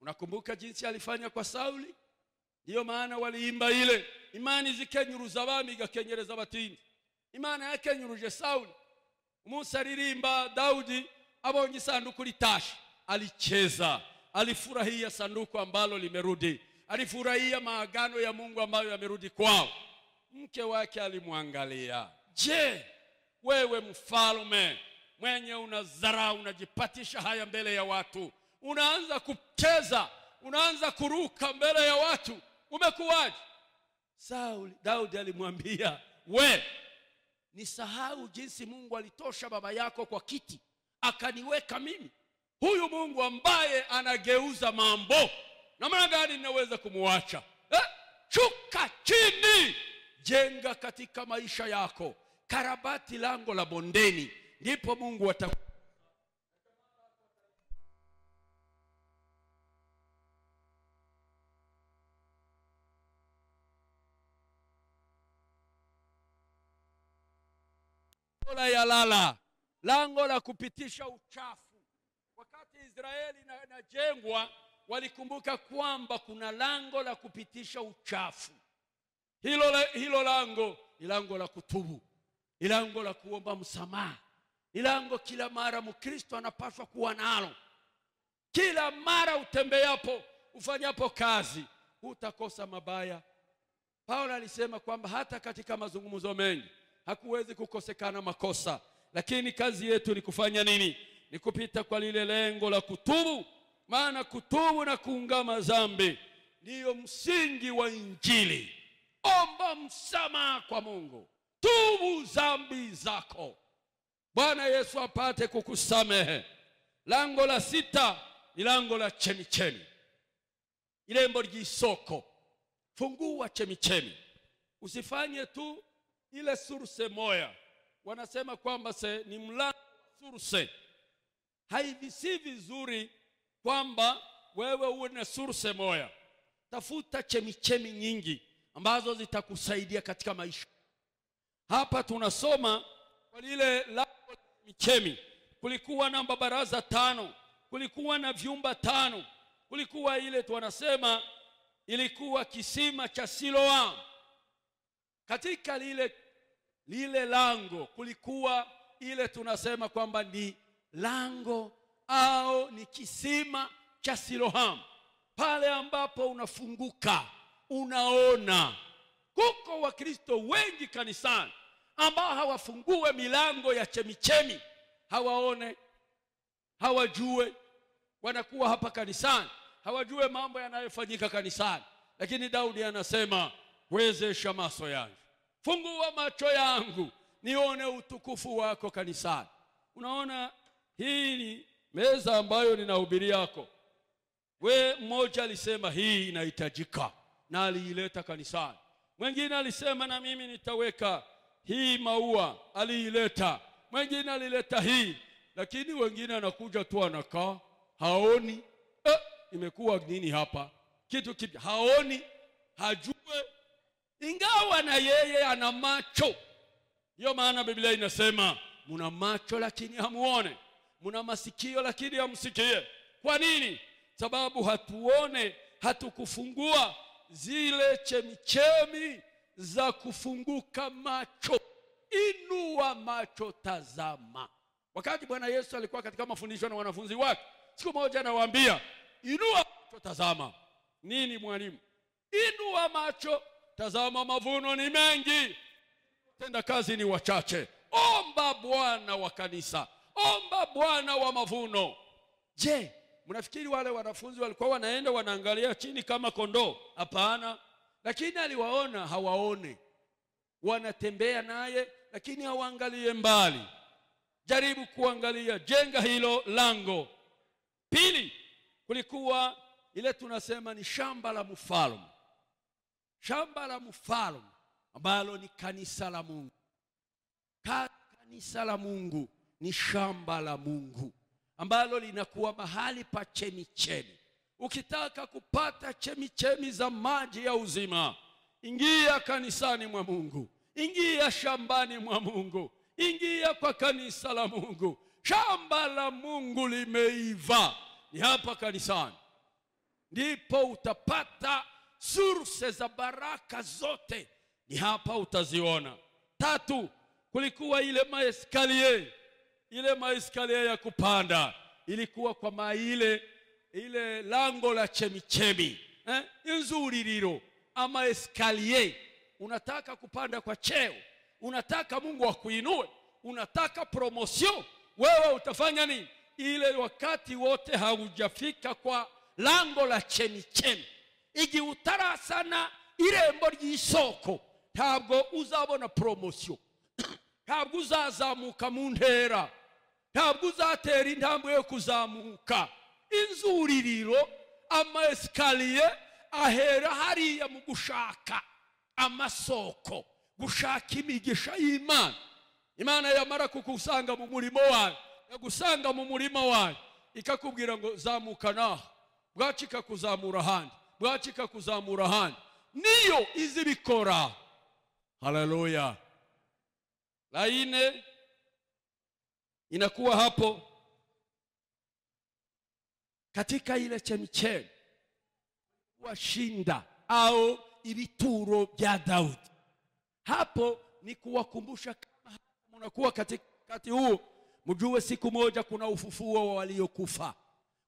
Unakumbuka jinsi alifanya kwa Sauli? Ndiyo maana waliimba ile imani zikenyuruza abami igakenyereza abatindi imana yakenyuruje Sauli umunsi aririmba Daudi abonye sanduku litasha alicheza alifurahia sanduku ambalo limerudi alifurahia maagano ya Mungu ambayo yamerudi kwao mke wake alimwangalia je wewe mfalme mwenye unazara unajipatisha haya mbele ya watu, unaanza kucheza, unaanza kuruka mbele ya watu, umekuwaje? Sauli, Daudi alimwambia we, nisahau jinsi Mungu alitosha baba yako kwa kiti akaniweka mimi. Huyu Mungu ambaye anageuza mambo, namna gani ninaweza kumwacha eh? Shuka chini, jenga katika maisha yako, karabati lango la bondeni ndipo Mungu ata ya lala lango la kupitisha uchafu. Wakati Israeli inajengwa na walikumbuka kwamba kuna lango la kupitisha uchafu. Hilo, hilo lango ni lango la kutubu, ni lango la kuomba msamaha ilango kila mara Mkristo anapaswa kuwa nalo. Kila mara utembeapo, ufanyapo kazi, utakosa mabaya. Paulo alisema kwamba hata katika mazungumzo mengi hakuwezi kukosekana makosa, lakini kazi yetu ni kufanya nini? Ni kupita kwa lile lengo la kutubu, maana kutubu na kuungama zambi ndiyo msingi wa Injili. Omba msamaha kwa Mungu, tubu zambi zako. Bwana Yesu apate kukusamehe. Lango la sita ni lango la chemichemi, irembo ry'isoko. Fungua chemichemi, usifanye tu ile surse moya. Wanasema kwamba se ni mlango wa surse. Haivisi vizuri kwamba wewe uwe na surse moya. Tafuta chemichemi nyingi ambazo zitakusaidia katika maisha. Hapa tunasoma kwa lile lango Michemi, kulikuwa na mabaraza tano, kulikuwa na vyumba tano, kulikuwa ile tu wanasema ilikuwa kisima cha Siloam. Katika lile lile lango kulikuwa ile tunasema kwamba ni lango au ni kisima cha Siloam, pale ambapo unafunguka unaona. Kuko Wakristo wengi kanisani ambao hawafungue milango ya chemichemi, hawaone, hawajue, wanakuwa hapa kanisani, hawajue mambo yanayofanyika kanisani. Lakini Daudi anasema wezesha maso yangu, fungua macho yangu nione utukufu wako kanisani. Unaona, hii ni meza ambayo ninahubiri yako. We mmoja alisema hii inahitajika na aliileta kanisani, mwingine alisema na mimi nitaweka hii maua aliileta, mwingine alileta hii, lakini wengine anakuja tu anakaa haoni. Eh, imekuwa nini hapa? Kitu kipya haoni, hajue, ingawa na yeye ana macho. Ndiyo maana Biblia inasema muna macho lakini hamuone, muna masikio lakini hamsikie. Kwa nini? Sababu hatuone, hatukufungua zile chemichemi za kufunguka macho. Inua macho, tazama. Wakati Bwana Yesu alikuwa katika mafundisho na wanafunzi wake, siku moja anawaambia, inua macho, tazama. Nini mwalimu? Inua macho, tazama, mavuno ni mengi, tenda kazi ni wachache. Omba Bwana wa kanisa, omba Bwana wa mavuno. Je, mnafikiri wale wanafunzi walikuwa wanaenda wanaangalia chini kama kondoo? Hapana lakini aliwaona hawaone, wanatembea naye lakini hawaangalie mbali. Jaribu kuangalia, jenga hilo lango. Pili, kulikuwa ile tunasema ni shamba la mfalme, shamba la mfalme ambalo ni kanisa la Mungu. Kanisa la Mungu ni shamba la Mungu ambalo linakuwa mahali pa chemichemi Ukitaka kupata chemichemi chemi za maji ya uzima, ingia kanisani mwa Mungu, ingia shambani mwa Mungu, ingia kwa kanisa la Mungu. Shamba la Mungu limeiva, ni hapa kanisani, ndipo utapata surse za baraka zote, ni hapa utaziona. Tatu, kulikuwa ile maeskalie, ile maeskalie ya kupanda ilikuwa kwa maile ile lango la chemichemi eh? lilo ama eskalier, unataka kupanda kwa cheo, unataka Mungu akuinue, unataka promotion, wewe utafanya nini? Ile wakati wote haujafika kwa lango la chemichemi, igi utarasana irembo ry'isoko ntabwo uzabona promotion ntabwo uzazamuka mu ntera ntabwo uzatera intambwe yo kuzamuka inzuririro amayesikariye ahera hariya mu gushaka amasoko gushaka imigisha y'imana imana yamara kukusanga mu murimo wayo yagusanga mu murimo wayo ikakubwira ngo zamuka n'aha bwacu ikakuzamura ahandi bwacu ikakuzamura ahandi niyo izi bikora haleluya laine inakuwa hapo katika ile chemchemi washinda au vituro vya Daudi. Hapo ni kuwakumbusha kama mnakuwa katika huu, mjue siku moja kuna ufufuo wa waliokufa,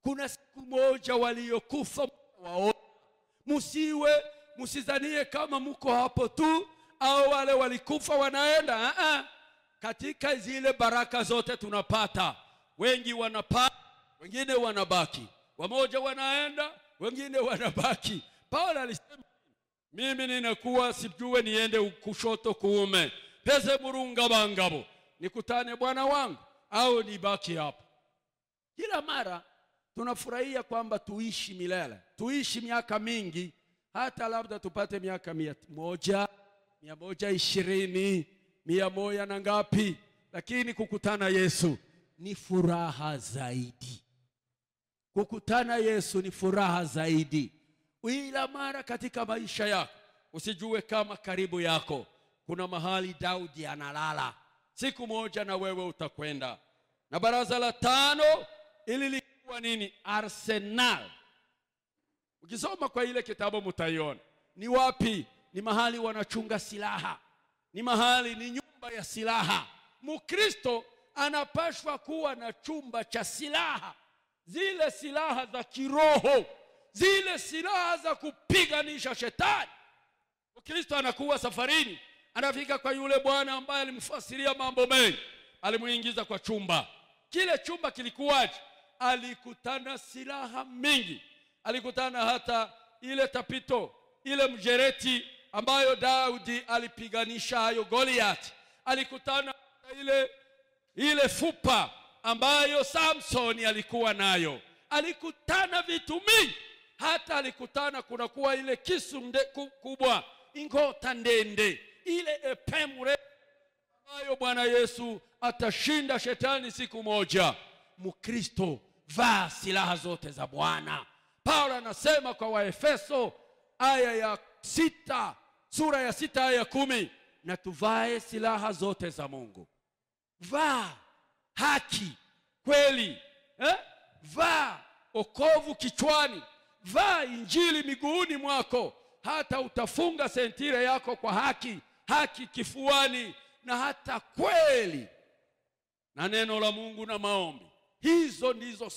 kuna siku moja waliokufa waona. Musiwe musizanie kama mko hapo tu au wale walikufa wanaenda A ah, -a. Ah. Katika zile baraka zote tunapata, wengi wanapata, wengine wanabaki wamoja wanaenda, wengine wanabaki. Paulo alisema mimi ninakuwa sijue niende kushoto kuume, peze murungabangabo, nikutane bwana wangu au nibaki hapo Kila mara tunafurahia kwamba tuishi milele, tuishi miaka mingi, hata labda tupate miaka mia moja, mia moja ishirini, mia moja na ngapi, lakini kukutana Yesu ni furaha zaidi. Kukutana Yesu ni furaha zaidi. Ila mara katika maisha yako usijue kama karibu yako kuna mahali Daudi analala. Siku moja na wewe utakwenda. Na baraza la tano ili likuwa nini? Arsenal. Ukisoma kwa ile kitabu mutaiona. Ni wapi? Ni mahali wanachunga silaha, ni mahali, ni nyumba ya silaha. mkristo anapashwa kuwa na chumba cha silaha zile silaha za kiroho, zile silaha za kupiganisha shetani. kristo anakuwa safarini, anafika kwa yule bwana ambaye alimfasiria mambo mengi, alimuingiza kwa chumba kile. Chumba kilikuwaje? Alikutana silaha mingi, alikutana hata ile tapito, ile mjereti ambayo Daudi alipiganisha hayo Goliath, alikutana ile ile fupa ambayo Samson alikuwa nayo. Alikutana vitu mingi, hata alikutana kunakuwa ile kisu mde, kubwa ingota ndende ile epemure ambayo Bwana Yesu atashinda shetani siku moja. Mkristo, vaa silaha zote za Bwana. Paulo anasema kwa Waefeso aya ya sita sura ya sita aya ya kumi na tuvae silaha zote za Mungu. Vaa haki, kweli eh? Vaa okovu kichwani, vaa injili miguuni mwako, hata utafunga sentire yako kwa haki, haki kifuani, na hata kweli na neno la Mungu na maombi. Hizo ndizo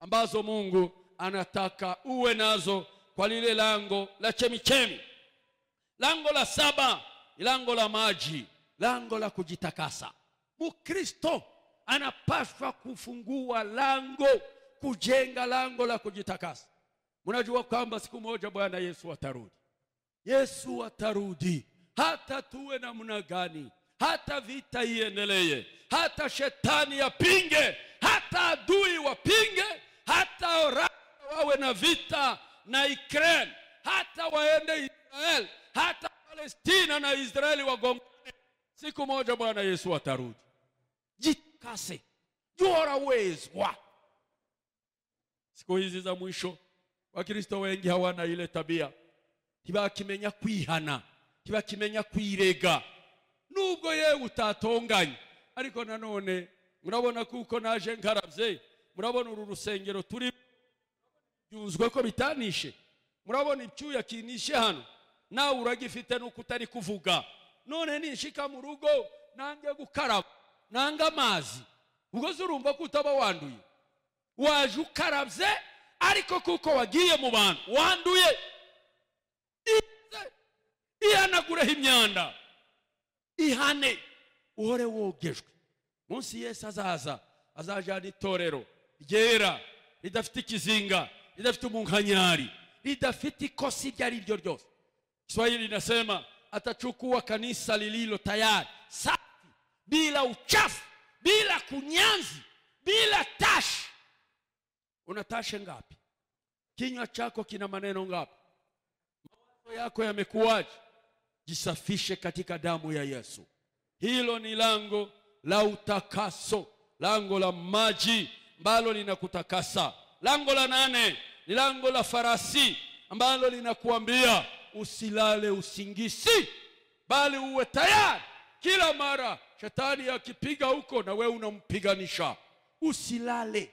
ambazo Mungu anataka uwe nazo kwa lile lango la chemichemi. Lango la saba ni lango la maji, lango la kujitakasa mkristo anapaswa kufungua lango kujenga lango la kujitakasa mnajua kwamba siku moja bwana yesu atarudi yesu atarudi hata tuwe namna gani hata vita iendelee hata shetani apinge hata adui wapinge hata ra wawe na vita na ukraine hata waende israel hata palestina na israeli wagongane siku moja bwana yesu atarudi kase jua uwezwa. Siku hizi za mwisho Wakristo wengi hawana ile tabia, ntibakimenya kwihana, ntibakimenya kwirega nubwo yewe utatonganye ariko nanone murabona kuko naje nkarabye murabona uru rusengero turi byunzwe ko bitanishe murabona icyuya kinishe hano nawe uragifite nuko utari kuvuga none nishika mu rugo nange gukaraba nanga amazi ubwo zurumva urumva ko utaba wanduye waje ukarabye ariko kuko wagiye mu bantu wanduye ihanagureho imyanda ihane uhore wogejwe munsi y'isi azaza azajyana itorero ryera ridafite ikizinga ridafite umunkanyari ridafite ikosi iryo ari ryo ryose swahili inasema atacukuwa kanisa lililo tayari safi bila uchafu bila kunyanzi bila tashi una tashi ngapi kinywa chako kina maneno ngapi mawazo yako yamekuwaje jisafishe katika damu ya yesu hilo ni lango la utakaso lango la maji ambalo linakutakasa lango la nane ni lango la farasi ambalo linakuambia usilale usingisi bali uwe tayari kila mara shetani akipiga huko na wewe unampiganisha. Usilale.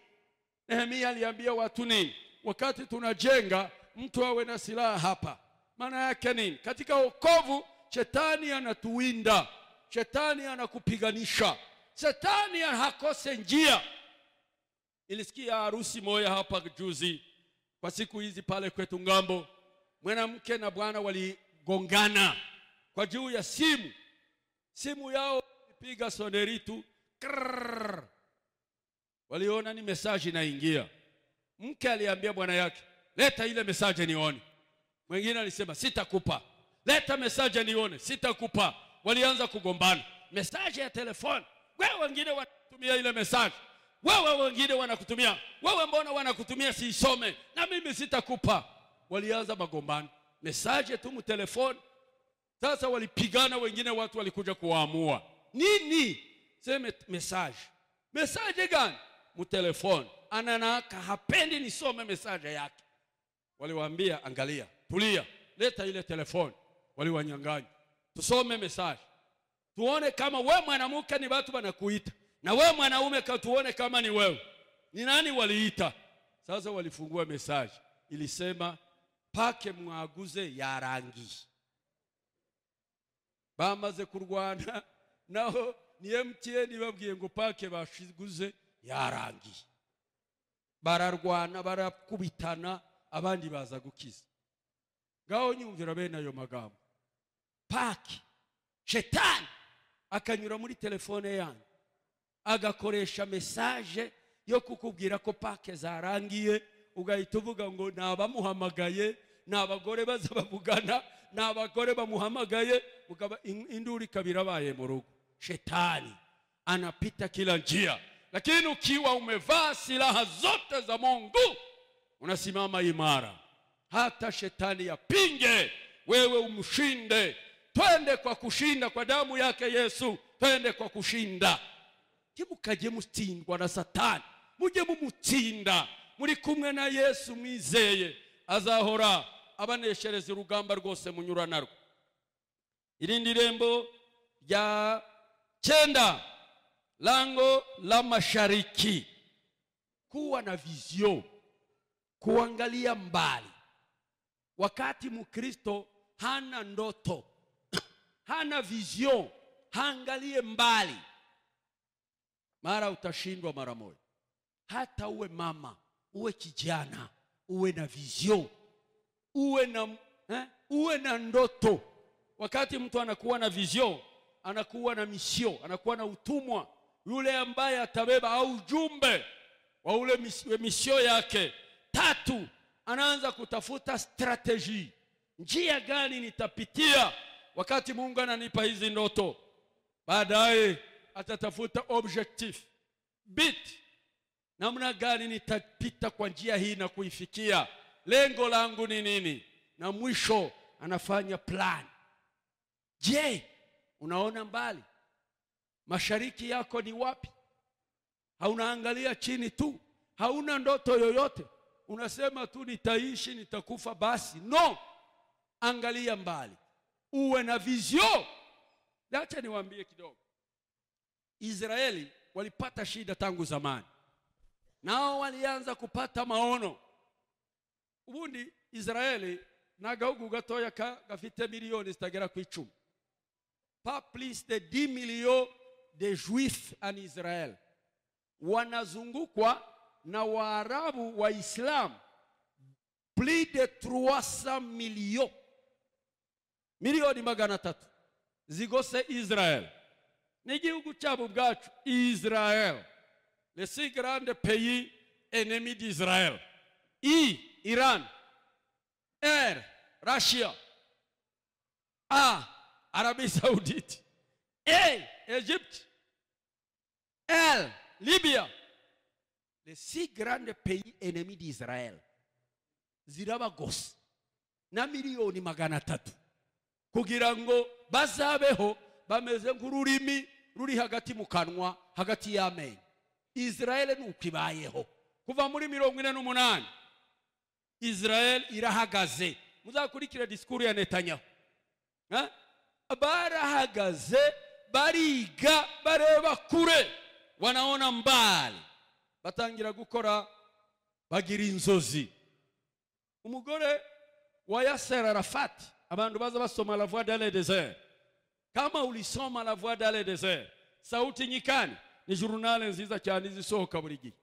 Nehemia aliambia watu nini? Wakati tunajenga mtu awe na silaha hapa. Maana yake nini? Katika okovu shetani anatuwinda, shetani anakupiganisha, shetani hakose njia. ilisikia harusi moya hapa juzi, kwa siku hizi pale kwetu Ngambo, mwanamke na bwana waligongana kwa juu ya simu simu yao piga soneri tu, waliona ni mesaji inaingia. Mke aliambia bwana yake, leta ile mesaji nione. Mwingine alisema sitakupa, leta mesaji nione, sitakupa. Walianza kugombana, mesaji ya telefoni. Wewe wengine wanatumia ile mesaji, wewe wengine wanakutumia, wewe mbona wanakutumia siisome, na mimi sitakupa. Walianza magombano, mesaji tu telefoni sasa walipigana, wengine watu walikuja kuwaamua nini? Seme message. Message gani? Mtelefoni ananaka hapendi nisome message yake. Waliwaambia, angalia, tulia, leta ile telefoni. Waliwanyang'anya, tusome message tuone kama we mwanamke ni watu wanakuita na we mwanaume ka tuone kama ni wewe ni nani waliita. Sasa walifungua message, ilisema pake mwaguze ya rangi bamaze kurwana naho ni emutiyeni babwiye ngo pake bashiguze yarangiye bararwana barakubitana abandi baza gukiza ngaho nyumvira bene ayo magambo pake shetani akanyura muri telefone yanyu agakoresha mesaje yo kukubwira ko pake zarangiye ugahita uvuga ngo ni abamuhamagaye ni abagore baza bavugana ni abagore bamuhamagaye induru ikaba irabaye mu rugo shetani anapita kila njia lakini ukiwa umevaa silaha zote za mungu unasimama imara hata shetani yapinge wewe umshinde twende kwa kushinda kwa damu yake yesu twende kwa kushinda ntimukajye mutsindwa na satani mujye mumutsinda muri kumwe na yesu mwizeye azahora abaneshereza urugamba rwose munyuranarwo irindi rembo rya cyenda lango la mashariki kuwa na vizio kuangalia mbali wakati mkristo hana ndoto hana vizio haangalie mbali mara utashindwa mara moja hata uwe mama uwe kijana uwe na vizio uwe na eh, uwe na ndoto wakati mtu anakuwa na vision anakuwa na misio anakuwa na utumwa yule ambaye atabeba au ujumbe wa ule misio yake tatu anaanza kutafuta strategy njia gani nitapitia wakati mungu ananipa hizi ndoto baadaye atatafuta objective bit namna gani nitapita kwa njia hii na kuifikia lengo langu ni nini, na mwisho anafanya plan. Je, unaona mbali? Mashariki yako ni wapi? Haunaangalia chini tu, hauna ndoto yoyote, unasema tu nitaishi, nitakufa basi. No, angalia mbali, uwe na vizio. Acha niwaambie kidogo, Israeli walipata shida tangu zamani, nao walianza kupata maono ubundi israel ni agahugu gatoya gafite miliyoni zitagera ku icumi pa plus de 10 millions de juifs an israel wanazungukwa na waarabu wa islam plus de 300 millions miliyoni magana tatu zigose israel n'igihugu cyabo ubwacu israel le si grande pays ennemi d'israel i Iran, air, Russia, A, Arabia Saudite, A, Egypt, L, Libya. Les six grands pays ennemis d'Israël Ziraba Gos. miliyoni magana Kugirango kugira ngo bazabeho bameze nk'ururimi ruri hagati mu hagati y'amenyo israel ni uko kuva muri mirongo ine n'umunani israel irahagaze muzakurikira disikuru ya netanyahu barahagaze bariga bareba kure wanaona mbali batangira gukora bagira inzozi umugore wa yaser arafati abantu baza basoma la voix dans le désert kama ulisoma la voix dans le désert sauti nyikani ni journal nziza cyane izisohoka buri gihe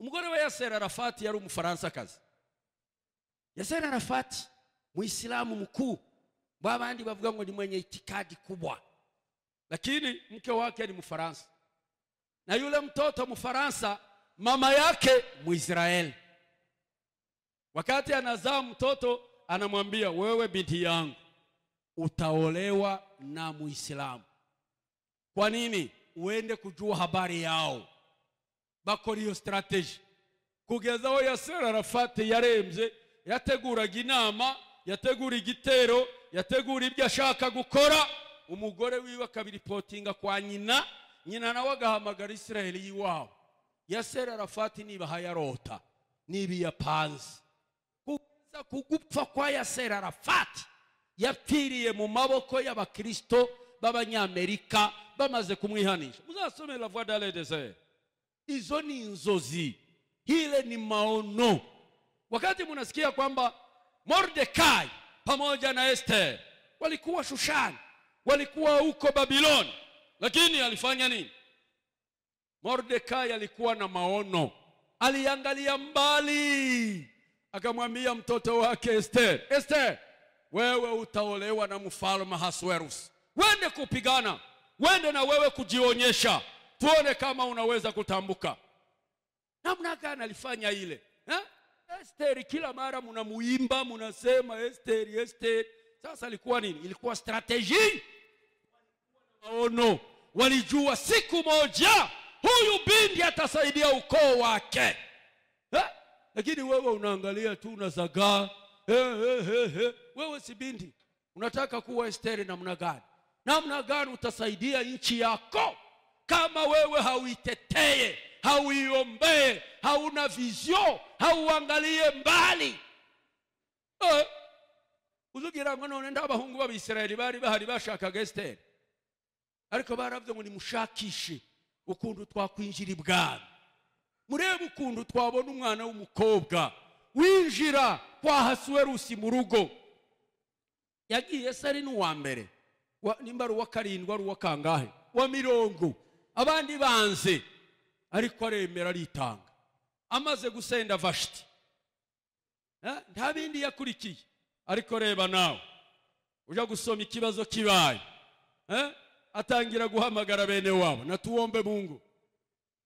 umugore wa yaser arafati yari umufaransa kazi Yasser Arafat Muislamu mkuu, babandi bavuga ngo ni mwenye itikadi kubwa, lakini mke wake ni Mfaransa na yule mtoto Mfaransa mama yake Mwisraeli. Wakati anazaa mtoto anamwambia, wewe binti yangu utaolewa na Muislamu. Kwa nini? Uende kujua habari yao bakoriyo strategy kugeza aho Yasser Arafat yarembye yateguraga inama yategura igitero yategura ibyo ashaka gukora umugore wiwe akabiripotinga kwa nyina nyina nawe agahamagara israheli y'iwabo yasera arafati niba yarota niba iyo apanze kuza kugupfa kwa yasera arafati yapfiriye mu maboko y’abakristo b'abanyamerika bamaze kumwihanisha muzasomera voix de izo ni inzozi hile ni maono wakati mnasikia kwamba Mordekai pamoja na Esther walikuwa Shushani, walikuwa huko Babiloni, lakini alifanya nini? Mordekai alikuwa na maono, aliangalia mbali, akamwambia mtoto wake Esther, Esther, wewe utaolewa na mfalme hasuerus wende kupigana, wende na wewe kujionyesha, tuone kama unaweza kutambuka. Namna gani alifanya ile eh? Esteri, kila mara munamuimba mnasema Esteri, Esteri. Sasa ilikuwa nini? Ilikuwa strateji. Maono walijua siku moja huyu binti atasaidia ukoo wake eh? Lakini wewe unaangalia tu unazagaa eh, eh, eh, eh. Wewe si binti, unataka kuwa Esteri namna gani? Namna gani utasaidia nchi yako kama wewe hauitetee hauiombee hauna vizio hauangalie mbali eh, uzugira ngo none nda abahungu b'abisirayeli bari bahari bashakaga esiteri ariko barabyo ngo nimushakishe ukuntu twakwinjira ibwami murebe ukuntu twabona umwana w'umukobwa winjira kwa hasuwerusi mu rugo yagiye se ari n'uwa mbere nimba ari uwa karindwi ari uwa kangahe wa mirongo abandi banze ariko aremera aritanga amaze gusenda vashiti eh, nta bindi yakurikiye ariko reba nawe ujya gusoma ikibazo kibaye eh, atangira guhamagara bene wabo na tuombe mungu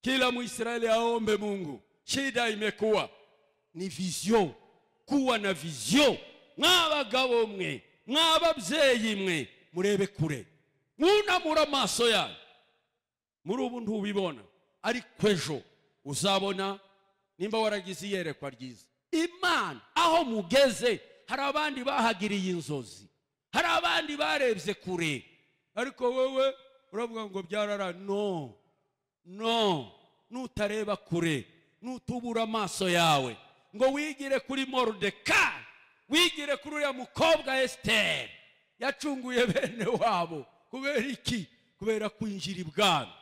kila mwisraeli aombe mungu shida imekuwa ni viziyo kuwa na viziyo mw'abagabo mwe mw'ababyeyi mwe murebe kure mwunamura amaso yanyu muri ubu ntubibona ariko ejo uzabona nimba waragize iyerekwa ryiza imana aho mugeze hari abandi bahagiriye inzozi hari abandi barebye kure ariko wowe uravuga ngo byarara no no nutareba kure nutubura amaso yawe ngo wigire kuri morodeka wigire kuri uriya mukobwa esiteri yacunguye bene wabo kubera iki kubera kwinjira ibwami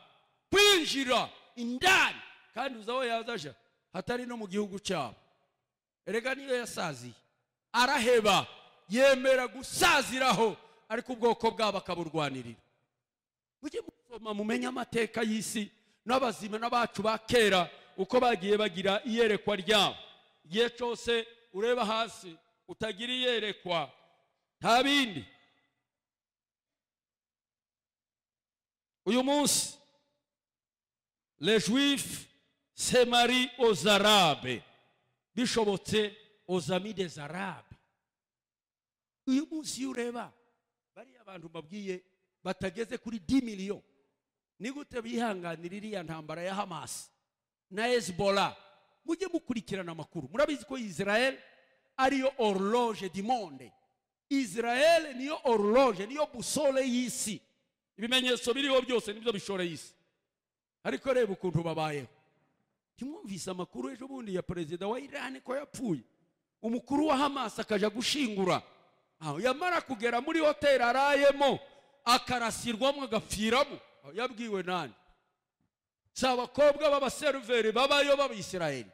kwinjira indani kandi uzi aho yazaja hatari no mu gihugu cyabo erega niyo yasaziye araheba yemera gusaziraho ariko ubwoko bwabo akaburwanirira mujye musoma mumenye amateka y'isi n'abazima n'abacu ba kera uko bagiye bagira iyerekwa ryabo igihe cyose ureba hasi utagira iyerekwa nta bindi uyu munsi le juif semari ozarabe bishobotse ozamide zarabe uyu munsi iyo ureba bariya abantu babwiye batageze kuri di miliyo ni gute bihanganira iriya ntambara ya hamasi na hezbollah mujye mukurikirana amakuru murabizi ko israel ariyo orologe di monde israel niyo orologe niyo busore y'isi ibimenyetso biriho byose nibyo bishoreye isi ariko reba ukuntu babayeho ntimwumvise amakuru ejo bundi ya perezida wa irani ko yapfuye umukuru wa hamasi akajya gushingura yamara kugera muri hoteli arayemo akarasirwamo agapfiramo yabwiwe nani si abakobwa b'abaseriveri babayo b'abisirayeli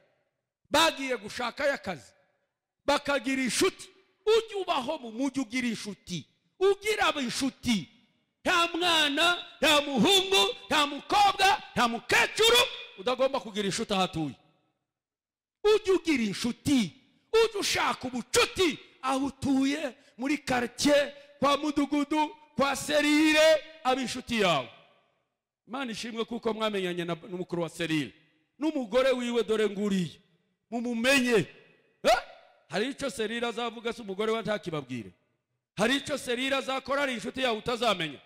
bagiye gushakayo akazi bakagira inshuti ujye ubaho mu mujyi ugira inshuti ugira inshuti nta mwana nta muhungu nta mukobwa nta mukecuru udagomba kugira inshuti aho atuye ujye ugira inshuti ujye ushaka ubucuti aho utuye muri karitsiye kwa mudugudu kwa serire aba inshuti yawe imana ishimwe kuko mwamenyanye n’umukuru wa serire n'umugore wiwe dore nguriye mumumenye eh? hari icyo serire azavuga se umugore we ntakibabwire hari icyo serire azakora ari inshuti yawe utazamenya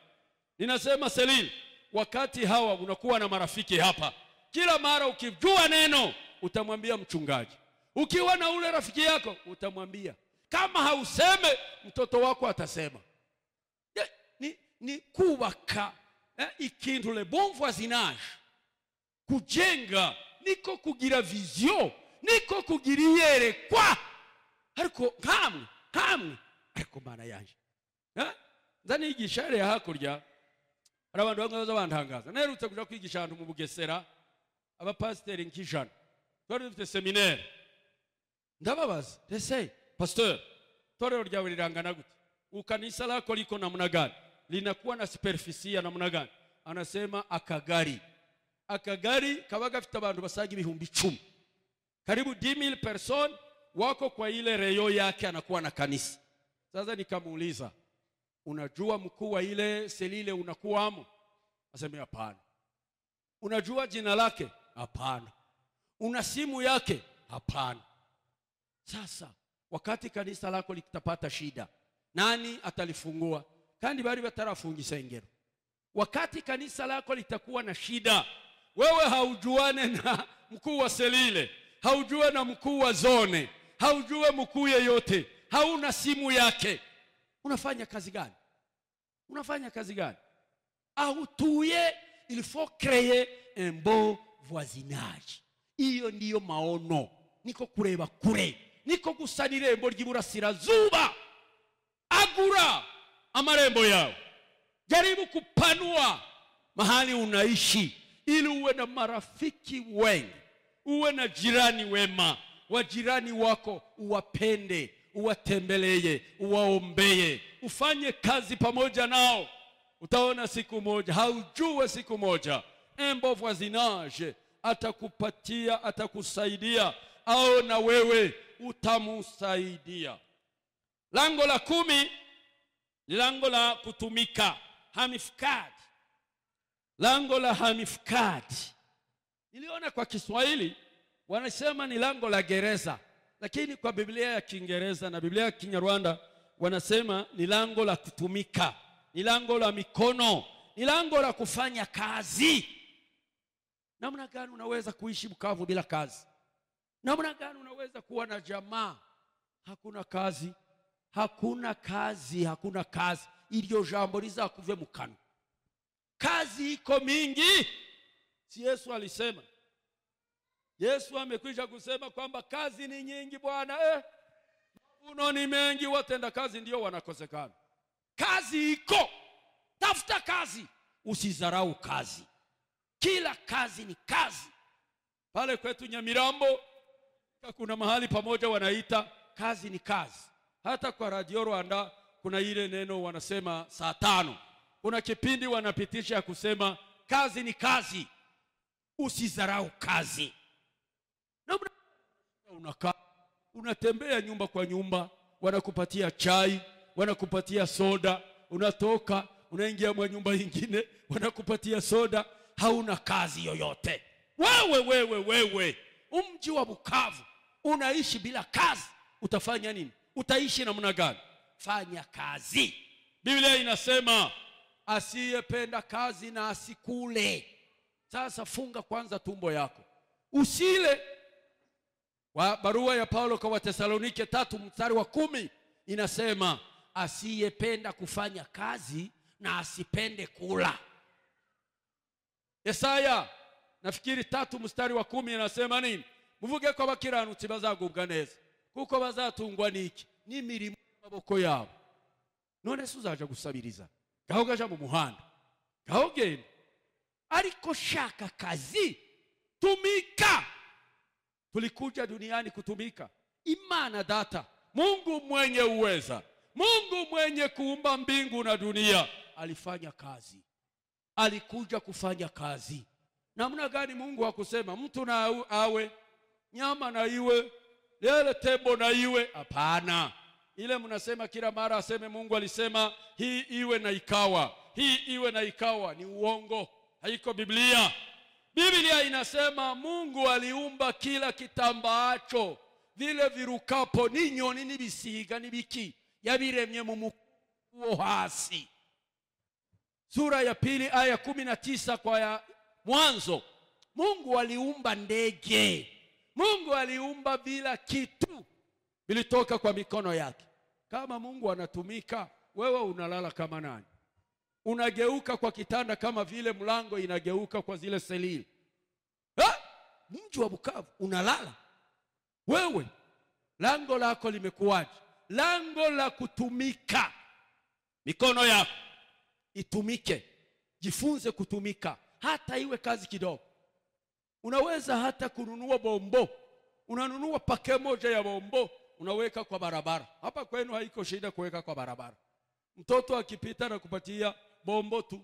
Ninasema Selil, wakati hawa unakuwa na marafiki hapa, kila mara ukijua neno utamwambia mchungaji, ukiwa na ule rafiki yako utamwambia, kama hauseme mtoto wako atasema Ye, ni, ni kubaka eh, le bon voisinage kujenga niko kugira vision niko kugiriere kwa ariko nkamwe nkamwe ariko mana yanje eh? nza nigisha hakurya hari abantu bamwe baza bantangaza naherutse kujya kwigisha ahantu mu bugesera abapasiteri nk'ijana twari dufite seminere ndababaza ese pasteur torero ryawe lilangana gute ukanisa lako liko na gani linakuwa na superficia na gani anasema akagari akagari kaba gafite abantu basaga ibihumbi icumi karibu 10000 person wako kwa ile reyo yake anakuwa na kanisa sasa nikamuuliza unajua mkuu wa ile selile amo? Aseme hapana. Unajua jina lake? Hapana. Una simu yake? Hapana. Sasa wakati kanisa lako litapata shida, nani atalifungua? kandi bari batarafungisa ingero. Wakati kanisa lako litakuwa na shida, wewe haujuane na mkuu wa selile, haujue na mkuu wa zone, haujue mkuu yeyote, hauna simu yake Unafanya kazi gani? Unafanya kazi gani? Autuye, il faut créer un beau voisinage. Hiyo ndiyo maono, niko kureba kure, niko gusana irembo ry'iburasirazuba. Agura amarembo yao, jaribu kupanua mahali unaishi ili uwe na marafiki wengi, uwe na jirani wema, wajirani wako uwapende uwatembelee, uwaombeye ufanye kazi pamoja nao. Utaona siku moja, haujue siku moja embo voisinage atakupatia, atakusaidia au na wewe utamusaidia. Lango la kumi ni lango la kutumika, hamifikaji. Lango la hamifikaji, niliona kwa Kiswahili wanasema ni lango la gereza lakini kwa Biblia ya Kiingereza na Biblia ya Kinyarwanda wanasema ni lango la kutumika, ni lango la mikono, ni lango la kufanya kazi. Namna gani unaweza kuishi Bukavu bila kazi? Namna gani unaweza kuwa na jamaa hakuna kazi, hakuna kazi, hakuna kazi? iliyo jambo lizakuve mukano. Kazi iko mingi, si Yesu alisema Yesu amekwisha kusema kwamba kazi ni nyingi Bwana, eh, mavuno ni mengi, watenda kazi ndio wanakosekana. Kazi iko, tafuta kazi, usizarau kazi. Kila kazi ni kazi. Pale kwetu Nyamirambo kuna mahali pamoja wanaita kazi ni kazi. Hata kwa Radio Rwanda kuna ile neno wanasema saa tano, kuna kipindi wanapitisha ya kusema kazi ni kazi, usizarau kazi na unakaa unatembea nyumba kwa nyumba, wanakupatia chai, wanakupatia soda, unatoka unaingia mwa nyumba nyingine, wanakupatia soda, hauna kazi yoyote. Wewe wewe wewe, mji wa Bukavu unaishi bila kazi, utafanya nini? Utaishi namna gani? Fanya kazi. Biblia inasema asiyependa kazi na asikule. Sasa funga kwanza tumbo yako, usile wa barua ya Paulo kwa Watesalonike tatu mstari wa kumi inasema asiyependa kufanya kazi na asipende kula. Yesaya nafikiri tatu mstari wa kumi inasema nini? muvuge ko abakiranutsi bazagubwa neza kuko bazatungwa niki n'imirimo y'amaboko yabo none se uzaja gusabiriza ngaho ugaja mu muhanda ngaho ariko shaka kazi tumika tulikuja duniani kutumika. Imana data, Mungu mwenye uweza, Mungu mwenye kuumba mbingu na dunia alifanya kazi, alikuja kufanya kazi. Namna gani? Mungu hakusema mtu na awe nyama na iwe lele, tembo na iwe. Hapana, ile mnasema kila mara aseme Mungu alisema hii iwe na ikawa, hii iwe na ikawa, ni uongo, haiko Biblia biblia inasema mungu aliumba kila kitambaacho vile virukapo n'inyoni n'ibisiga n'ibiki yabiremye mu mukuwo hasi sura ya pili aya kumi na tisa kwa ya mwanzo mungu aliumba ndege mungu aliumba bila kitu vilitoka kwa mikono yake kama mungu anatumika wewe unalala kama nani unageuka kwa kitanda kama vile mlango inageuka kwa zile selili ha? mji wa Bukavu unalala wewe, lango lako limekuwaje? Lango la kutumika, mikono yako itumike, jifunze kutumika, hata iwe kazi kidogo. Unaweza hata kununua bombo, unanunua pake moja ya bombo unaweka kwa barabara. Hapa kwenu haiko shida kuweka kwa barabara, mtoto akipita na kupatia bombo tu,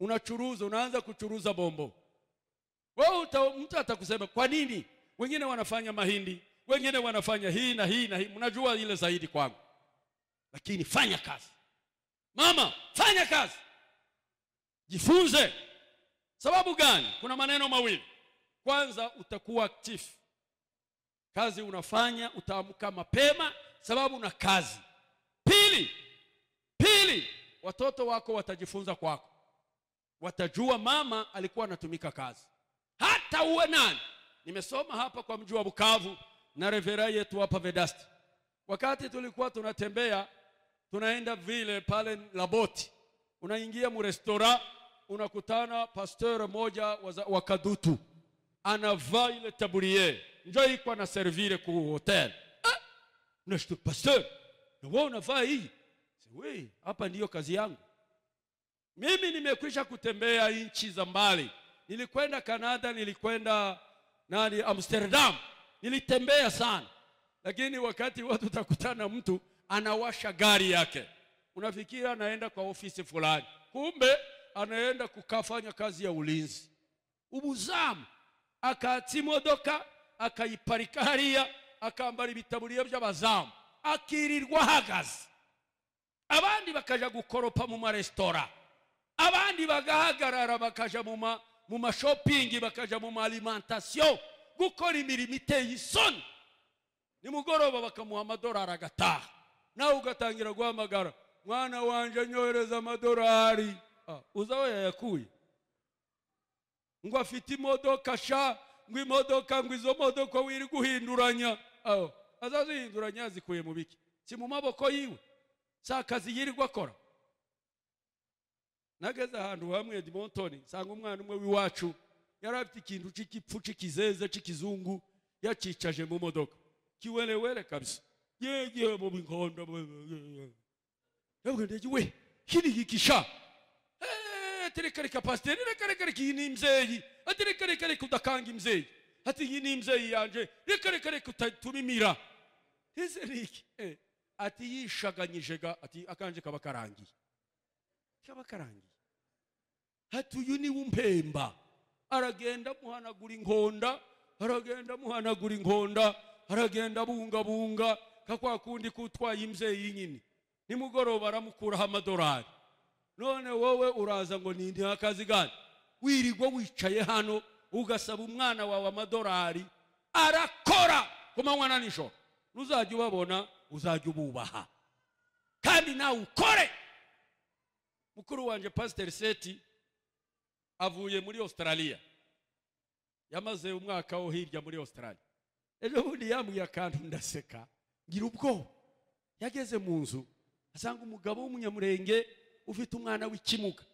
unachuruza, unaanza kuchuruza bombo. Wewe mtu atakusema kwa nini? Wengine wanafanya mahindi, wengine wanafanya hii na hii na hii, mnajua ile zaidi kwangu, lakini fanya kazi mama, fanya kazi, jifunze. Sababu gani? Kuna maneno mawili. Kwanza, utakuwa active, kazi unafanya, utaamka mapema sababu na kazi. Pili, pili watoto wako watajifunza kwako, watajua mama alikuwa anatumika kazi, hata uwe nani. Nimesoma hapa kwa mji wa Bukavu na revera yetu hapa Vedasti, wakati tulikuwa tunatembea tunaenda vile pale Laboti, unaingia murestora, unakutana pasteur moja wa Kadutu anavaa ile taburie njo iko servire ku hotel. Ah, unashtuka pasteur, na wewe unavaa hii we, hapa ndiyo kazi yangu. Mimi nimekwisha kutembea nchi za mbali, nilikwenda Kanada, nilikwenda nani, Amsterdam, nilitembea sana, lakini wakati watu takutana, mtu anawasha gari yake, unafikiri anaenda kwa ofisi fulani, kumbe anaenda kukafanya kazi ya ulinzi. Ubuzamu akatimodoka akaiparikaria akayiparika hariya akambara ibitaburiya by'abazamu akirirwa ahagaze abandi bakajya gukoropa mu maresitora abandi bagahagarara bakajya mu mashopingi bakajya mu marimentasiyo gukora imirimo iteye isoni nimugoroba bakamuha amadorari agataha nawe ugatangira guhamagara mwana wanjye nyohereza amadorari ah, uzaba yayakuye ngo afite imodoka sha ngo imodoka ngo izo modoka wiri guhinduranya aho azazihinduranya zikuye mu biki si mu maboko yiwe si yirirwa akora nageze ahantu hamwe edmontoni nsanga umwana umwe w'iwacu yari afite ikintu cy'igipfu cy'ikizeze cy'ikizungu yacicaje mu modoka kiwerewere kabisa yegeye mu bikondo nabwo we kiri gikisha atereka reka pasiteri reka reka reka iyi ni imbyeyi atereka reka reka udakanga imbyeyi ati iyi ni imbyeyi yanjye reka reka reka utumimira ese iki eh. ati yishaganyije ga ati akanje kaba karangiye kaba karangiye hati uyu ni umpemba aragenda amuhanagura inkonda aragenda amuhanagura inkonda aragenda abungabunga ka kwa kundi kutwaye imvyeyi nyine nimugoroba aramukuraho amadorari none wowe uraza ngo ni akazi gani wirirwa wicaye hano ugasaba umwana wawe amadorari arakora ku manywa na nijoro ntuzajya ubabona uzajya ububaha kandi nawe ukore mukuru wanjye pasiteri seti avuye muri Australia yamaze umwaka wo hirya muri Australia ejo bundi yambwiye akantu ndaseka ngira ubwoba yageze mu nzu asanga umugabo w'umunyamurenge ufite umwana w'ikimuga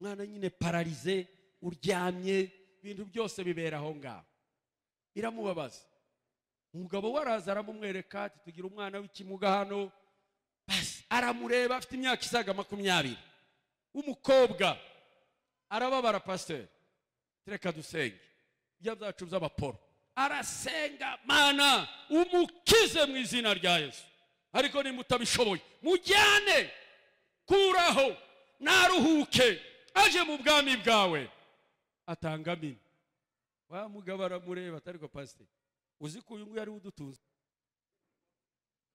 umwana nyine pararize uryamye ibintu byose bibera aho ngaho biramubabaza umugabo we araza aramumwereka ati tugira umwana w'ikimuga hano aramureba afite imyaka isaga makumyabiri w'umukobwa arababara pasiteri reka dusenge ibyo byacu by'abaporo arasenga mana umukize mu izina rya yesu ariko niba utabishoboye mujyane kuraho naruhuke aje mu bwami bwawe atanga amina wa mugabo aramureba atari ko pasiteri uzi ko uyu nguyu ariwe udutunze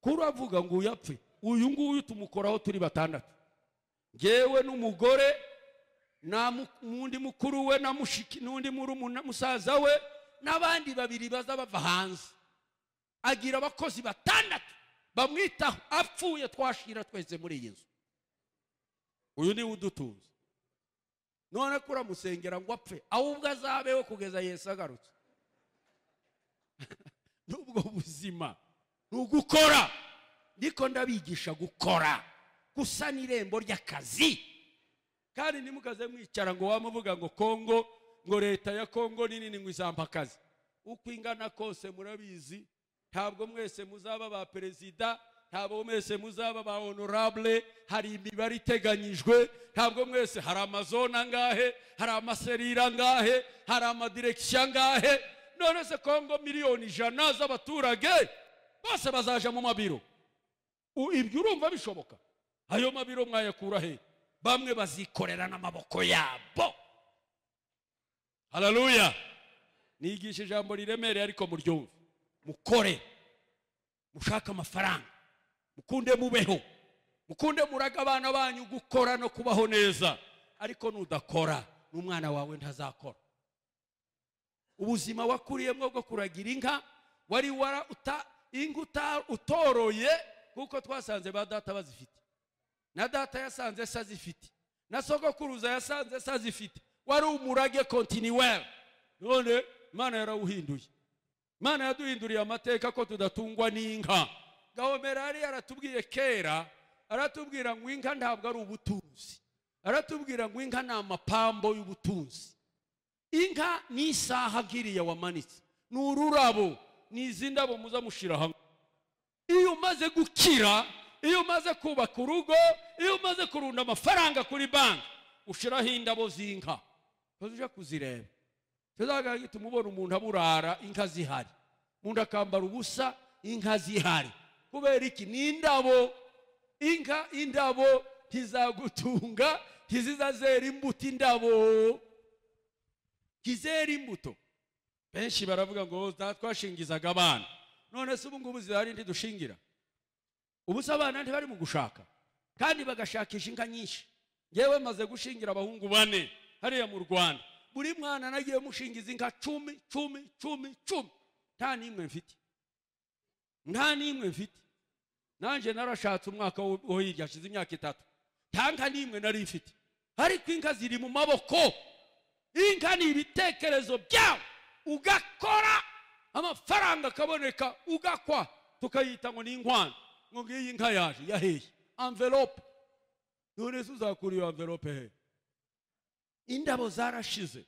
kuravuga ngo uyapfe uyu nguyu tumukoraho turi batandatu ngewe n'umugore n'undi mukuru we na mushiki n'undi musaza we n'abandi babiri baza bava hanze agira abakozi batandatu bamwitaho apfuye twashira twese muri iyi nzu uyu niwe udutunze none ko uramusengera ngo apfe ahubwo azabeho kugeza yesi agarutse n'ubwo buzima ni ugukora niko ndabigisha gukora gusa n'irembo ry'akazi kandi ntimukaze mwicara ngo wamuvuga ngo kongo ngo leta ya kongo ni nini ngo izamba akazi uko ingana kose murabizi ntabwo mwese muzaba ba perezida ntabwo mwese muzaba ba honorable hari imibare iteganyijwe ntabwo mwese hari amazone angahe hari amaserire angahe hari amadirekisiyo angahe none se kongo miliyoni ijana z'abaturage bose bazaja mu mabiro ibyo urumva bishoboka ayo mabiro mwayakura he bamwe bazikorera n'amaboko yabo hararuya nigisha ijambo riremereye ariko muryumve mukore mushaka amafaranga mukunde mubeho mukunde muraga abana banyu gukora no kubaho neza ariko nudakora n'umwana wawe ntazakora ubuzima wakuriyemo bwo kuragira inka wari wara uta inka utoroye kuko twasanze ba data bazifite na data yasanze se azifite na sogokuruza yasanze se azifite wari umurage kontiniweri none imana yarawuhinduye imana yaduhinduriye amateka ko tudatungwa n'inka gahomera yari yaratubwiye kera aratubwira ngo inka ntabwo ari ubutunzi aratubwira ngo inka ni amapambo y'ubutunzi inka ni isaha nk'iriya wamanitse ni ururabo ni izi ndabo muza hamwe iyo umaze gukira iyo umaze kubaka urugo iyo umaze kurunda amafaranga kuri banki ushyiraho indabo z'inka ujya kuzireba tuzagahita gituma ubona umuntu aburara inka zihari umuntu akambara ubusa inka zihari kubera iki ni indabo inka indabo ntizagutunga ntizizazera imbuto indabo kizera imbuto benshi baravuga ngo twashingizaga abana none se ubu ngubu zihari ntidushingira ubu se abana ntibari mu gushaka kandi bagashakisha inka nyinshi ngewe maze gushingira abahungu bane hariya mu rwanda buri mwana nagiye mushingiza inka cumi cumi cumi cumi nta n'imwe mfite nta n'imwe mfite nanjye narashatse umwaka wo hirya hashize imyaka itatu nta nka n'imwe nari ifite ariko inka ziri mu maboko Inka ni ibitekerezo byawe ugakora amafaranga akaboneka ugakwa tukayita ngo ni inkwano ngo ngiyi inka yaje yaheye amvelope none se uzakura iyo amvelope he indabo zarashize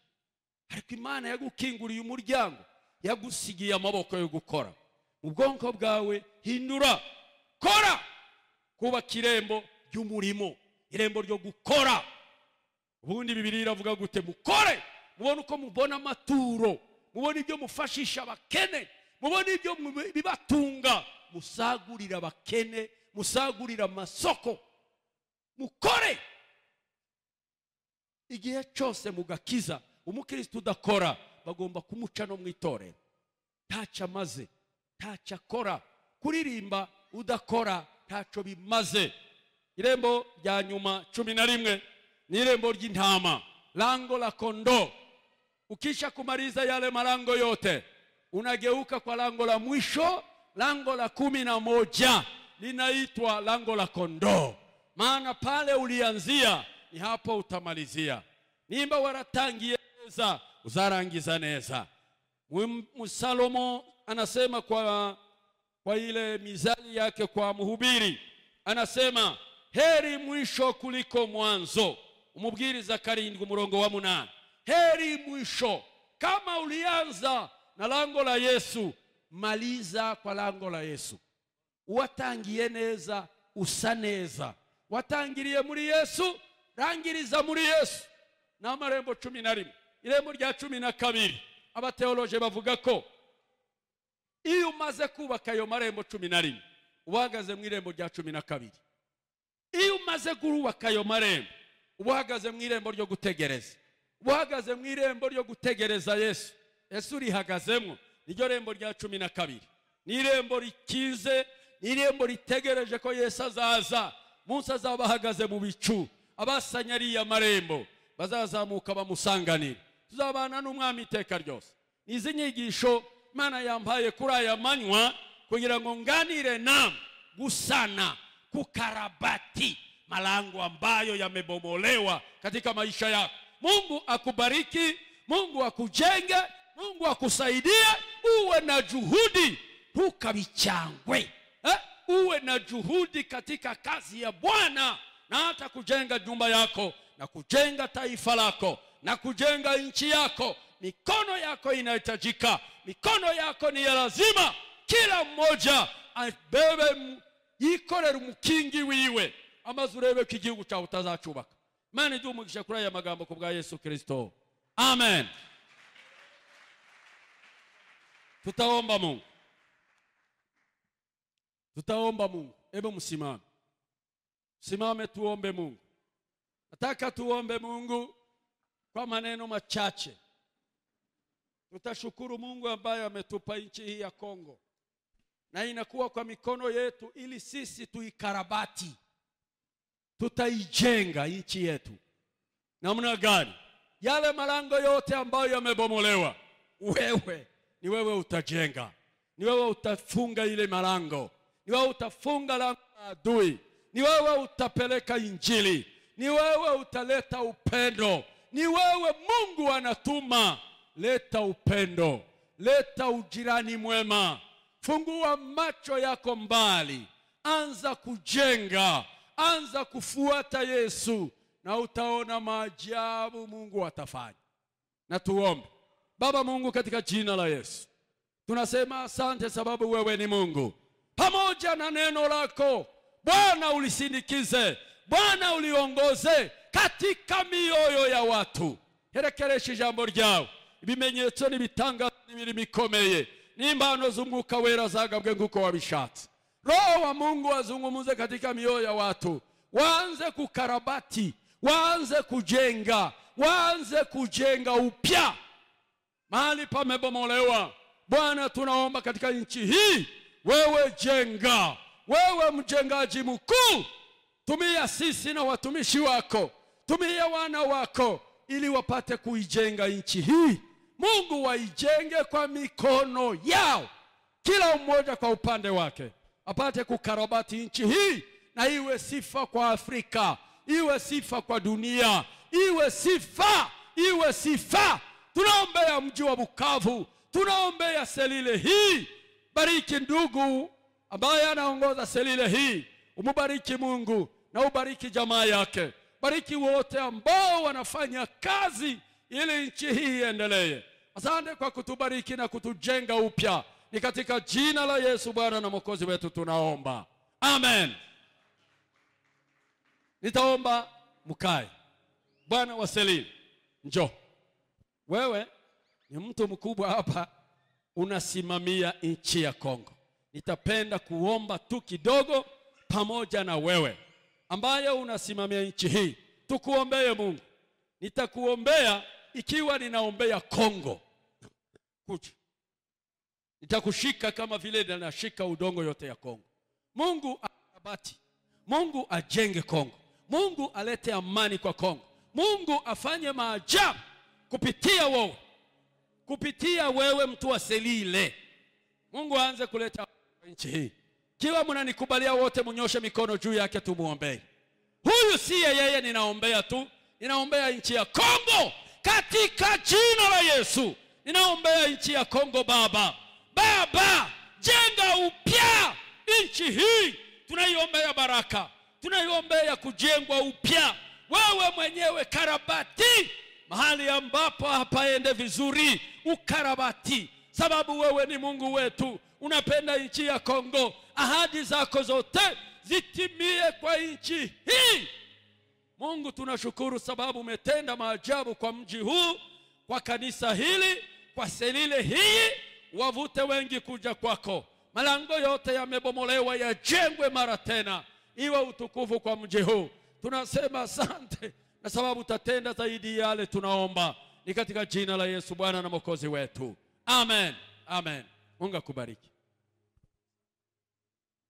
ariko imana yagukinguriye umuryango yagusigiye amaboko yo gukora ubwonko bwawe hindura kora kubaka irembo ry'umurimo irembo ryo gukora ubundi bibiri iravuga gute mukore mubone uko mubona amaturo mubone ibyo mufashisha abakene mubone ibyo bibatunga musagurira abakene musagurira amasoko mukore igihe cyose mugakiza umukirisitu udakora bagomba kumuca no mu itorero ntacyo amaze ntacyo akora kuririmba udakora ntacyo bimaze irembo rya nyuma cumi na rimwe n'irembo ry'intama lango la kondoo. Ukisha kumaliza yale malango yote, unageuka kwa lango la mwisho, lango la kumi na moja linaitwa lango la kondoo, maana pale ulianzia ni hapo utamalizia. nimba waratangie neza uzarangiza neza. Msalomo anasema kwa, kwa ile mizali yake kwa mhubiri anasema, heri mwisho kuliko mwanzo umubwiriza karindwi umurongo wa munani heri mwisho kama ulianza na lango la yesu maliza kwa lango la yesu watangiye neza usa neza watangiriye muri yesu rangiriza muri yesu ni amarembo cumi na rimwe irembo rya cumi na kabiri abateoloje bavuga ko iyo umaze kubaka ayo marembo cumi na rimwe uhagaze mu irembo rya cumi na kabiri iyo umaze guhubaka ayo marembo uba uhagaze mu irembo ryo gutegereza uhagaze mu irembo ryo gutegereza yesu yesu urihagazemo niryo rembo rya cumi na kabiri ni irembo rikize ni irembo ritegereje ko yesu azaza munsi azaba ahagaze mu bicu abasanya ariya marembo bazazamuka bamusanganira tuzabana n'umwami iteka ryose ni izi nyigisho imana yampaye kuri aya manywa kugira ngo nganire nawe gusana ku karabati malango ambayo yamebomolewa katika maisha yako mungu akubariki mungu akujenge mungu akusaidie uwe na juhudi tukavichangwe eh? uwe na juhudi katika kazi ya bwana na hata kujenga nyumba yako na kujenga taifa lako na kujenga nchi yako mikono yako inahitajika mikono yako ni ya lazima kila mmoja abebe yikorere umukingi wiwe amaze urebe ko igihugu cyawe utazacubaka imana igihe umugisha kuri aya magambo ku bwa yesu kirisito amen tutaomba mungu tutaomba mu ebe msimame simame tuombe mungu nataka tuombe mungu kwa maneno machache tutashukuru mungu ambaye ametupa nchi hii ya kongo na inakuwa kwa mikono yetu ili sisi tuikarabati tutaijenga nchi yetu namna gani? Yale malango yote ambayo yamebomolewa, wewe ni wewe utajenga, ni wewe utafunga ile malango, ni wewe utafunga lango la adui, ni wewe utapeleka Injili, ni wewe utaleta upendo, ni wewe Mungu anatuma. Leta upendo, leta ujirani mwema, fungua macho yako mbali, anza kujenga anza kufuata yesu na utaona maajabu mungu atafanya na tuombe baba mungu katika jina la yesu tunasema asante sababu wewe ni mungu pamoja na neno lako bwana ulisindikize bwana uliongoze katika mioyo ya watu herekeresha ijambo ryawe ibimenyetso n'ibitangazo n'ibiri bikomeye nimba z'umwuka wera zagabwe nk'uko wabishatse roho wa mungu azungumze katika mioyo ya watu waanze kukarabati waanze kujenga waanze kujenga upya mahali pamebomolewa bwana tunaomba katika nchi hii wewe jenga wewe mjengaji mkuu tumia sisi na watumishi wako tumia wana wako ili wapate kuijenga nchi hii mungu waijenge kwa mikono yao kila mmoja kwa upande wake apate kukarabati nchi hii na iwe sifa kwa Afrika, iwe sifa kwa dunia, iwe sifa, iwe sifa. Tunaombea mji wa Bukavu, tunaombea selile hii. Bariki ndugu ambaye anaongoza selile hii, umubariki Mungu na ubariki jamaa yake, bariki wote ambao wanafanya kazi ili nchi hii iendelee. Asante kwa kutubariki na kutujenga upya. Ni katika jina la Yesu Bwana na Mwokozi wetu tunaomba, amen. Nitaomba mkae. Bwana wa Selili, njo wewe. Ni mtu mkubwa hapa, unasimamia nchi ya Kongo. Nitapenda kuomba tu kidogo pamoja na wewe ambaye unasimamia nchi hii, tukuombee Mungu. Nitakuombea ikiwa ninaombea Kongo kuja nitakushika kama vile ninashika udongo yote ya Kongo. Mungu akarabati, Mungu ajenge Kongo, Mungu alete amani kwa Kongo, Mungu afanye maajabu kupitia wewe, kupitia wewe mtu wa Selile. Mungu aanze kuleta nchi hii. Kiwa mnanikubalia wote, mnyoshe mikono juu yake, tumuombee huyu. Siye yeye, ninaombea tu, ninaombea nchi ya Kongo katika jina la Yesu. Ninaombea nchi ya Kongo Baba Baba, jenga upya nchi hii. Tunaiombea baraka, tunaiombea kujengwa upya. Wewe mwenyewe karabati mahali ambapo hapaende vizuri, ukarabati, sababu wewe ni Mungu wetu, unapenda nchi ya Kongo. Ahadi zako zote zitimie kwa nchi hii. Mungu tunashukuru sababu umetenda maajabu kwa mji huu, kwa kanisa hili, kwa selile hii wavute wengi kuja kwako. Malango yote yamebomolewa yajengwe mara tena, iwe utukufu kwa mji huu. Tunasema asante, na sababu utatenda zaidi yale tunaomba, ni katika jina la Yesu Bwana na Mwokozi wetu, amen, amen. Mungu akubariki.